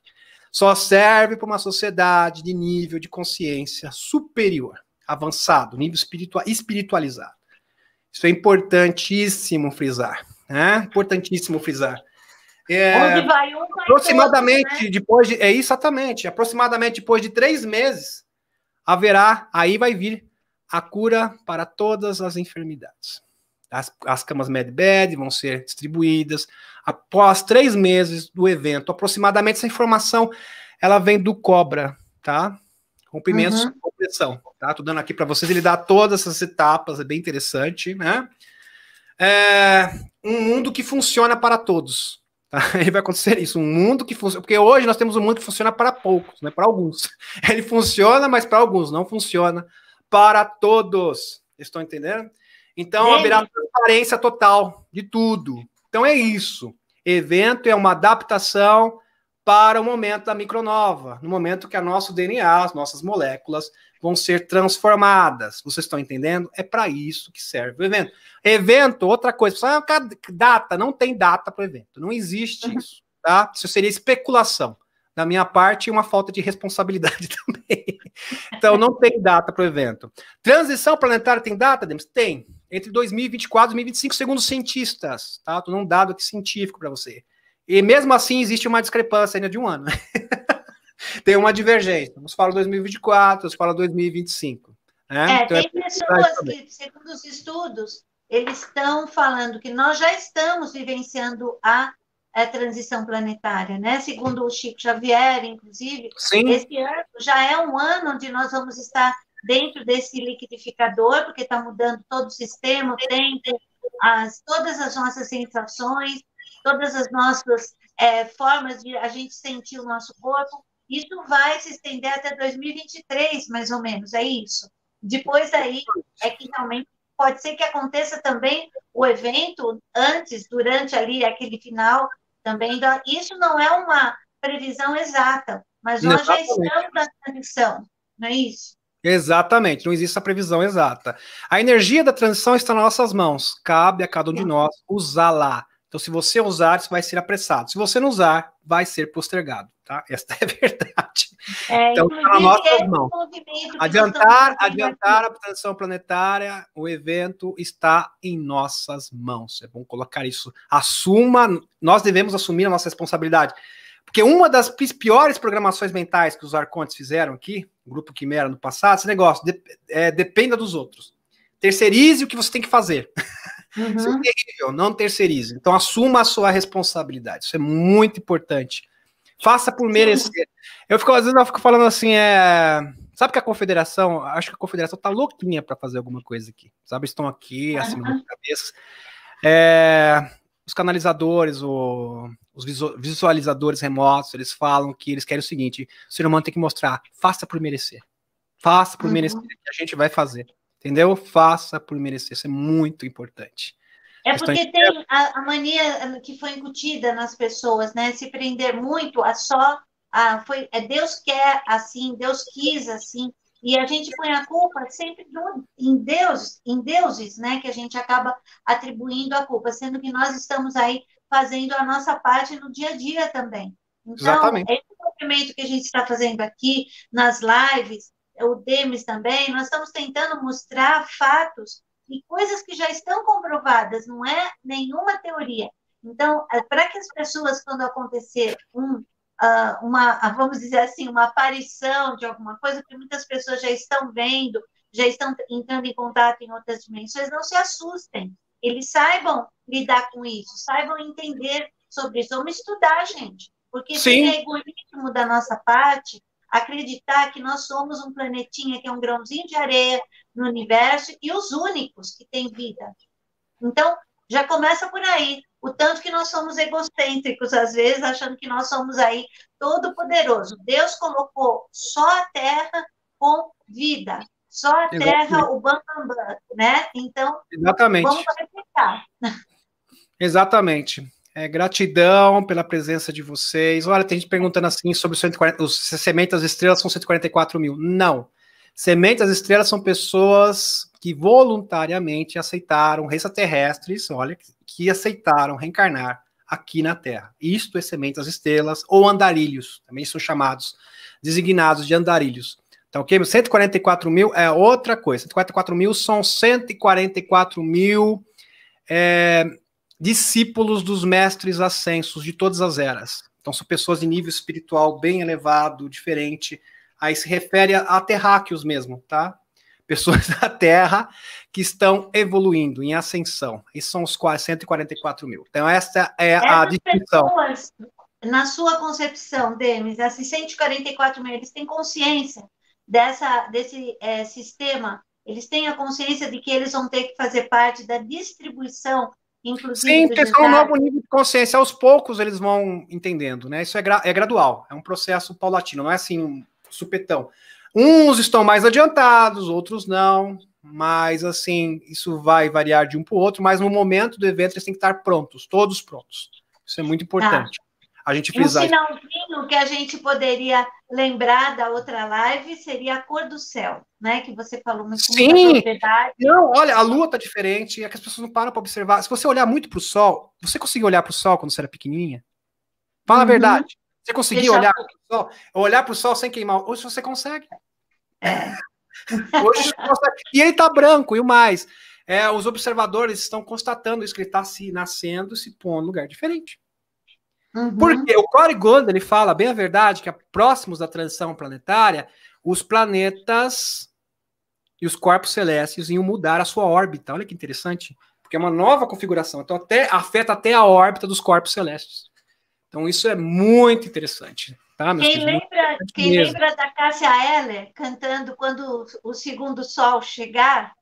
Só serve para uma sociedade de nível de consciência superior, avançado, nível espiritual, espiritualizado. Isso é importantíssimo frisar. Né? Importantíssimo frisar. É, Onde vai um, vai aproximadamente né? depois de, é exatamente, aproximadamente depois de três meses haverá, aí vai vir a cura para todas as enfermidades. As, as camas MedBed vão ser distribuídas após três meses do evento. Aproximadamente essa informação ela vem do Cobra, tá? rompimentos uhum. com pressão. Tá? Tô dando aqui para vocês, ele dá todas essas etapas, é bem interessante, né? É um mundo que funciona para todos. Tá? E *laughs* vai acontecer isso, um mundo que funciona. Porque hoje nós temos um mundo que funciona para poucos, né? para alguns. *laughs* Ele funciona, mas para alguns não funciona. Para todos. Estão entendendo? Então haverá transparência total de tudo. Então é isso. Evento é uma adaptação para o momento da micronova, no momento que a nosso DNA, as nossas moléculas vão ser transformadas. Vocês estão entendendo? É para isso que serve o evento. Evento, outra coisa, só é data, não tem data para o evento, não existe uhum. isso, tá? Isso seria especulação da minha parte e uma falta de responsabilidade *laughs* também. Então não tem data para o evento. Transição planetária tem data, Demis? Tem. Entre 2024 e 2025, segundo cientistas, tá? Tô dando um dado aqui científico para você. E mesmo assim existe uma discrepância ainda de um ano. *laughs* tem uma divergência. Uns falam 2024, outros falam 2025. Né? É, então, é tem é pessoas que, segundo os estudos, eles estão falando que nós já estamos vivenciando a, a transição planetária, né? Segundo o Chico Xavier, inclusive, Sim. esse ano já é um ano onde nós vamos estar dentro desse liquidificador, porque está mudando todo o sistema, o tempo, as, todas as nossas sensações, todas as nossas é, formas de a gente sentir o nosso corpo. Isso vai se estender até 2023, mais ou menos, é isso. Depois aí é que realmente pode ser que aconteça também o evento antes, durante ali aquele final também. Isso não é uma previsão exata, mas nós Exatamente. já estamos na transição, não é isso? Exatamente, não existe a previsão exata. A energia da transição está nas nossas mãos, cabe a cada um de tá. nós usá-la. Então, se você usar, isso vai ser apressado. Se você não usar, vai ser postergado, tá? *laughs* Esta é a verdade. É, então, está nas nossas mãos. Adiantar, adiantar a transição planetária, o evento está em nossas mãos. É bom colocar isso. Assuma, nós devemos assumir a nossa responsabilidade. Porque uma das piores programações mentais que os arcontes fizeram aqui, o grupo Quimera no passado, esse negócio de, é, dependa dos outros. Terceirize o que você tem que fazer. Uhum. Isso é terrível, não terceirize. Então assuma a sua responsabilidade. Isso é muito importante. Faça por merecer. Eu fico, às vezes eu fico falando assim, é... sabe que a confederação, acho que a confederação tá louquinha para fazer alguma coisa aqui. Sabe, estão aqui, acima uhum. das É... Os canalizadores, o... os visualizadores remotos, eles falam que eles querem o seguinte: o ser humano tem que mostrar, faça por merecer. Faça por uhum. merecer, que a gente vai fazer. Entendeu? Faça por merecer, isso é muito importante. É porque tem a, a, mania eh, que foi incutida nas pessoas, né? Se prender muito a só a foi é Deus quer assim, Deus quis assim, e a gente põe a culpa sempre no, em Deus, em deuses, né? Que a gente acaba atribuindo a culpa, sendo que nós estamos aí fazendo a nossa parte no dia a dia também. Então, Exatamente. esse movimento que a gente está fazendo aqui nas lives, o Demis também, nós estamos tentando mostrar fatos e coisas que já estão comprovadas, não é nenhuma teoria. Então, é, para que as pessoas, quando acontecer um, ah, uma, ah, vamos dizer assim, uma aparição de alguma coisa, que muitas pessoas já estão vendo, já estão entrando em contato em outras dimensões, não se assustem. Eles saibam lidar com isso, saibam entender sobre isso. Vamos estudar, gente. Porque Sim. é egoísmo da nossa parte acreditar que nós somos um planetinha que é um grãozinho de areia no universo e os únicos que têm vida. Então, já começa por aí, o tanto que nós somos egocêntricos, às vezes, achando que nós somos aí todo poderoso. Deus colocou só a terra com vida, só a Exatamente. terra, o bambambam, bam, bam, né? Então, Exatamente. vamos aproveitar. Exatamente. É, gratidão pela presença de vocês. Olha, tem gente perguntando assim sobre 140, os sementes estrelas são 144 mil. Não. Sementes estrelas são pessoas que voluntariamente aceitaram, reis terrestres, olha, que aceitaram reencarnar aqui na Terra. Isto é sementes estrelas ou andarilhos, também são chamados, designados de andarilhos. Tá ok? 144 mil é outra coisa. 144 mil são 144 mil. É, discípulos dos mestres ascensos de todas as eras. Então, são pessoas de nível espiritual bem elevado, diferente. Aí se refere a, terráqueos mesmo, tá? *laughs* Pessoas da Terra que estão evoluindo em ascensão. E são os quais 144 mil. Então, essa é Essas a distinção. na sua concepção, Demis, esses 144 mil, eles têm consciência dessa, desse é, sistema? Eles têm a consciência de que eles vão ter que fazer parte da distribuição Inclusive, Sim, porque são é um novo nível de consciência. Aos poucos eles vão entendendo, né? Isso é, gra é gradual, é um processo paulatino, não é assim um supetão. Uns estão mais adiantados, outros não, mas assim, isso vai variar de um para o outro, mas no momento do evento eles têm que estar prontos, todos prontos. Isso é muito tá. importante. Tá a gente precisa. Um finalzinho que a gente poderia lembrar da outra live seria a cor do céu, né? Que você falou muito Sim. Não, olha, a lua tá diferente, é que as pessoas não param para observar. Se você olhar muito para o sol, você conseguiu olhar para o sol quando você era pequenininha? Fala uhum. a verdade. Você conseguia olhar para o sol? Olhar para o sol sem queimar. Hoje você consegue. É. *laughs* Hoje você consegue. E ele tá branco, e o mais. É, os observadores estão constatando isso, que ele está se nascendo, se pondo em um lugar diferente. Uhum. Porque o Corey Gold, ele fala bem a verdade que é próximos da transição planetária, os planetas e os corpos celestes iam mudar a sua órbita. Olha que interessante, porque é uma nova configuração. Então até afeta até a órbita dos corpos celestes. Então isso é muito interessante. Tá, quem lembra, quem lembra da Cássia Heller cantando quando o segundo sol chegar?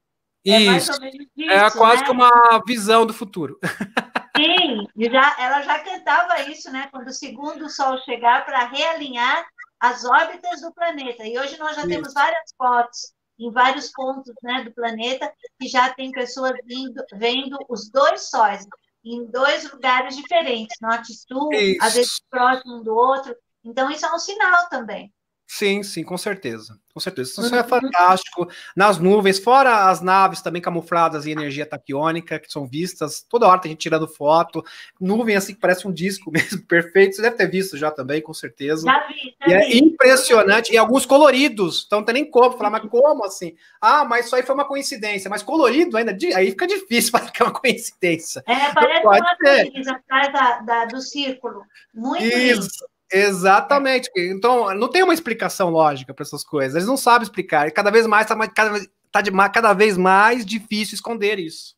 É isso. É, isso, é quase né? que uma visão do futuro. *laughs* Sim, já, ela já cantava isso, né? Quando o segundo sol chegar para realinhar as órbitas do planeta. E hoje nós já isso. temos várias fotos em vários pontos né, do planeta que já tem pessoas vindo, vendo os dois sóis em dois lugares diferentes, norte e sul, isso. às vezes próximo um do outro. Então, isso é um sinal também. Sim, sim, com certeza. Com certeza. Isso é fantástico. Nas nuvens, fora as naves também camufladas em energia taquiônica, que são vistas toda hora, tem gente tirando foto. Nuvem assim que parece um disco *laughs* mesmo, perfeito. Você deve ter visto já também, com certeza. Já vi, já é impressionante. E alguns coloridos. Então não tem nem como falar, mas como assim? Ah, mas isso aí foi uma coincidência. Mas colorido ainda, aí fica difícil para *laughs* que é uma coincidência. É, então, parece uma coisa atrás da, da, do círculo. Muito isso. Lindo. Exatamente. Então, não tem uma explicação lógica para essas coisas. Eles não sabem explicar. E cada vez mais está cada, tá de, cada vez mais difícil esconder isso.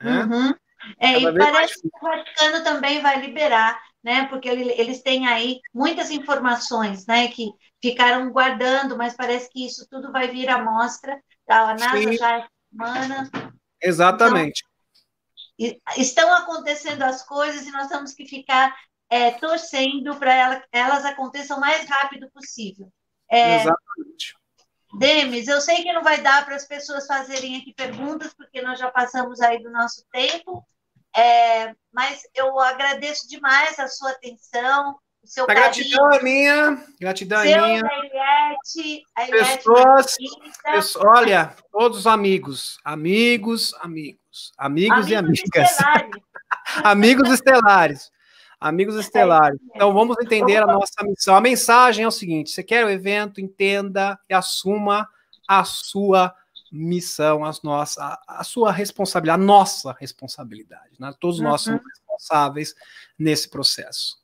Né? Uhum. É, e parece que o Vaticano também vai liberar, né? Porque eles têm aí muitas informações, né? Que ficaram guardando, mas parece que isso tudo vai vir à mostra. Tá? A NASA Sim. já é semana. Exatamente. Então, estão acontecendo as coisas e nós temos que ficar é, torcendo para ela, elas aconteçam o mais rápido possível. É, Exatamente. Demis, eu sei que não vai dar para as pessoas fazerem aqui perguntas, porque nós já passamos aí do nosso tempo, é, mas eu agradeço demais a sua atenção, o seu a carinho. Gratidão é minha, gratidão é seu, é minha. Da Eliette, a Eliette pessoas, pessoas, olha, todos amigos, amigos, amigos, amigos, amigos e amigas. Estelares. *laughs* amigos estelares. Amigos é, estelares. É. Então vamos entender a nossa missão. A mensagem é o seguinte: você quer o evento, entenda e assuma a sua missão, as nossas, a, a sua responsabilidade, a nossa responsabilidade. Né? Todos nós uhum. somos responsáveis nesse processo.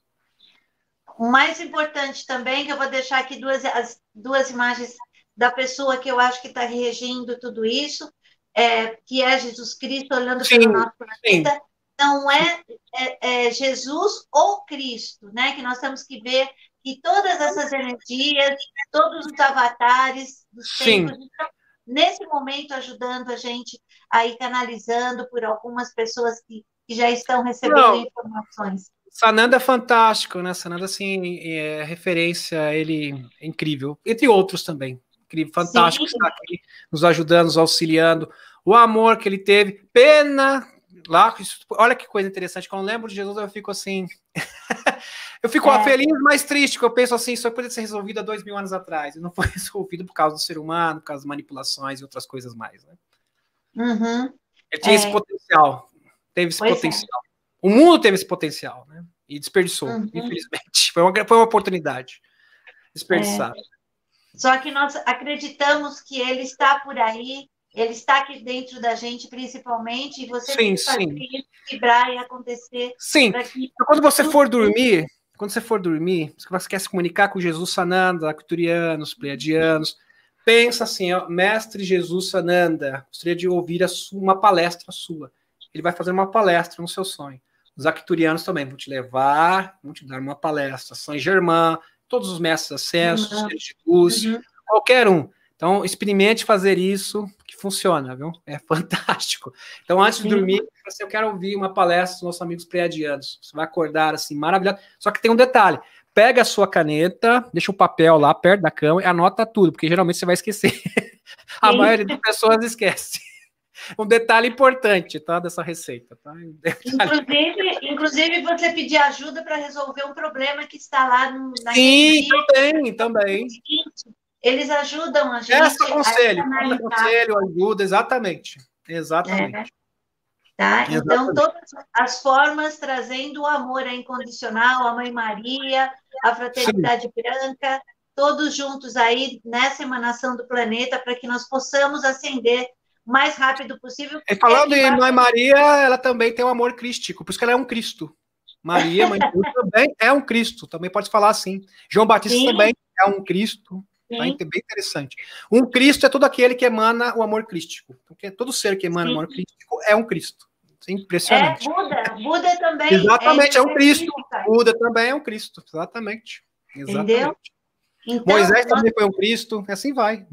O mais importante também, que eu vou deixar aqui duas, as duas imagens da pessoa que eu acho que está regindo tudo isso, é, que é Jesus Cristo olhando sim, a nosso planeta. Sim não é, é, é Jesus ou Cristo, né? Que nós temos que ver que todas essas energias, todos os avatares dos tempos estão nesse momento ajudando a gente aí canalizando por algumas pessoas que, que já estão recebendo Não. informações. Sananda é fantástico, né? Sananda, assim, é referência, ele é incrível. Entre outros também. Incrível, fantástico Sim. estar aqui, nos ajudando, nos auxiliando. O amor que ele teve. Pena lá, olha que coisa interessante, quando eu lembro de Jesus, eu fico assim. *laughs* eu fico é. feliz, mas triste, porque eu penso assim, isso poderia ser resolvido há dois mil anos atrás. E não foi *laughs* resolvido por causa do ser humano, por causa de manipulações e outras coisas mais. Né? Uhum. Ele tinha é. esse potencial. Teve esse pois é. potencial. É. O mundo teve esse potencial, né? E desperdiçou, uhum. infelizmente. Foi uma, foi uma oportunidade desperdiçada. É. Só que nós acreditamos que ele está por aí ele está aqui dentro da gente, principalmente, e você sim, tem que fazer vibrar e acontecer. Sim. Que... Então, quando você for dormir, quando você for dormir, você quer se comunicar com Jesus Sananda, Acturianos, Pleiadianos, pensa assim, ó, mestre Jesus Sananda, gostaria de ouvir sua, uma palestra sua. Ele vai fazer uma palestra no seu sonho. Os acturianos também vão te levar, vão te dar uma palestra. São Germain, todos os mestres acessos, uhum. de luz, uhum. qualquer um então, experimente fazer isso, que funciona, viu? É *laughs* fantástico. Então, antes Sim. de dormir, assim, eu quero ouvir uma palestra dos nossos amigos preadianos. Você vai acordar assim, maravilhoso. Só que tem um detalhe: pega a sua caneta, deixa o papel lá perto da cama e anota tudo, porque geralmente você vai esquecer. *laughs* a maioria das pessoas esquece. *laughs* Um detalhe importante, tá? Dessa receita, tá? Um inclusive, inclusive, você pedir ajuda para resolver um problema que está lá no, na Sim, também, também. Eles ajudam a gente. Peça é conselho, peça é conselho, ajuda, exatamente. Exatamente. É. Tá? Então, todas as formas trazendo o amor é incondicional, a Mãe Maria, a Fraternidade Sim. Branca, todos juntos aí nessa emanação do planeta, para que nós possamos acender o mais rápido possível. E falando é, em Mãe Maria, ela também tem um amor crístico, por isso que ela é um Cristo. Maria, Mãe de *laughs* também é um Cristo, também pode falar assim. João Batista Sim. também é um Cristo. Tá? Bem interessante. Um Cristo é todo aquele que emana o amor crístico. Porque então, todo ser que emana Sim. o amor crístico é um Cristo. É impressionante. É Buda. Buda também. Exatamente, é, é um Cristo. Buda também é um Cristo. Exatamente. Exatamente. Entendeu? Então, Moisés também foi um Cristo. É assim vai.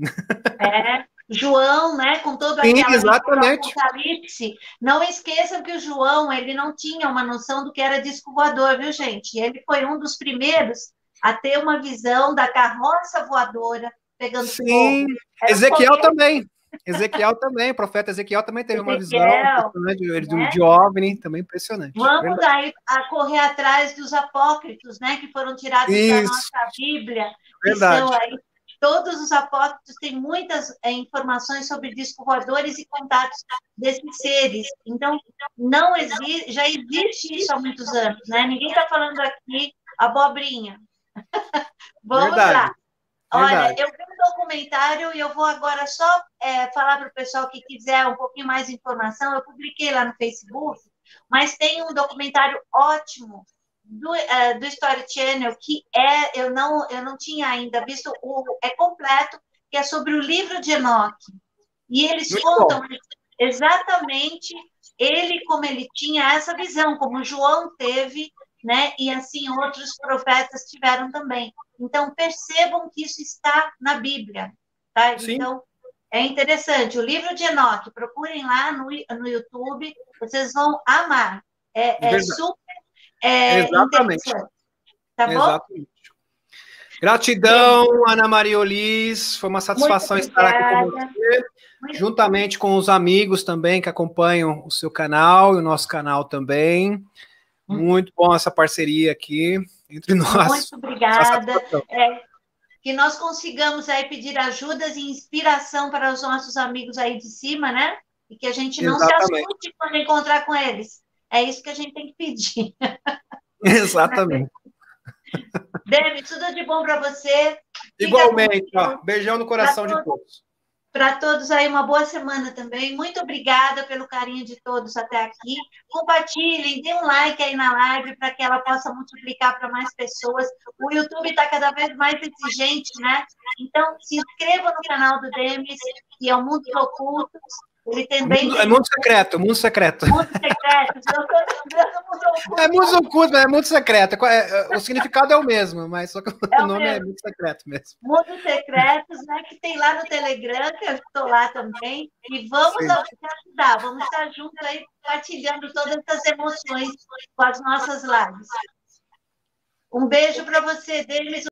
É. João, né, com todo aquele apocalipse. Não esqueçam que o João, ele não tinha uma noção do que era disco voador, viu, gente? Ele foi um dos primeiros a ter uma visão da carroça voadora pegando Sim. fogo. Sim, Ezequiel um também. Ezequiel também, o profeta Ezequiel também teve Ezequiel, uma visão né? de OVNI, também impressionante. Vamos aí a correr atrás dos apócritos, né, que foram tirados Isso. da nossa Bíblia. Verdade. Aí, todos os apócritos têm muitas é, informações sobre disco voadores e contatos desses seres. Então, não existe, já existe isso há muitos anos, né? Ninguém está falando aqui abobrinha. *laughs* Vamos Verdade. lá. Verdade. Olha, eu vi um documentário e eu vou agora só é, falar para o pessoal que quiser um pouquinho mais de informação. Eu publiquei lá no Facebook, mas tem um documentário ótimo do, é, do Story Channel que é, eu não, eu não tinha ainda visto, o, é completo, que é sobre o livro de Enoque. E eles Muito contam bom. exatamente ele como ele tinha essa visão, como João teve né? E assim outros profetas tiveram também. Então percebam que isso está na Bíblia, tá? Sim. Então é interessante. O livro de Enoque, procurem lá no, no YouTube, vocês vão amar. É, é super. É Exatamente. Tá bom? Exatamente. Gratidão, Sim. Ana Maria Olis. Foi uma satisfação estar aqui com você, Muito juntamente com os amigos também que acompanham o seu canal e o nosso canal também. Muito bom essa parceria aqui entre nós. Muito obrigada. É, que nós consigamos aí pedir ajudas e inspiração para os nossos amigos aí de cima, né? E que a gente não Exatamente. se assuste quando encontrar com eles. É isso que a gente tem que pedir. *laughs* Exatamente. Demi, tudo de bom para você. Igualmente, ó, beijão no coração de todos. Para todos aí, uma boa semana também. Muito obrigada pelo carinho de todos até aqui. Compartilhem, dê um like aí na live para que ela possa multiplicar para mais pessoas. O YouTube está cada vez mais exigente, né? Então, se inscreva no canal do Demis, que é o Mundo Oculto. Ele também. É mundo secreto, mundo secreto. Mundo secreto. é mundo mas é mundo secreto. É, é, o significado é o mesmo, mas só que o, é o nome é mesmo. é muito secreto mesmo. Mundos secretos, né? Que tem lá no Telegram, que eu estou lá também. E vamos Sim. ajudar, vamos estar juntos aí, compartilhando todas essas emoções com as nossas lives. Um beijo para você, Demis.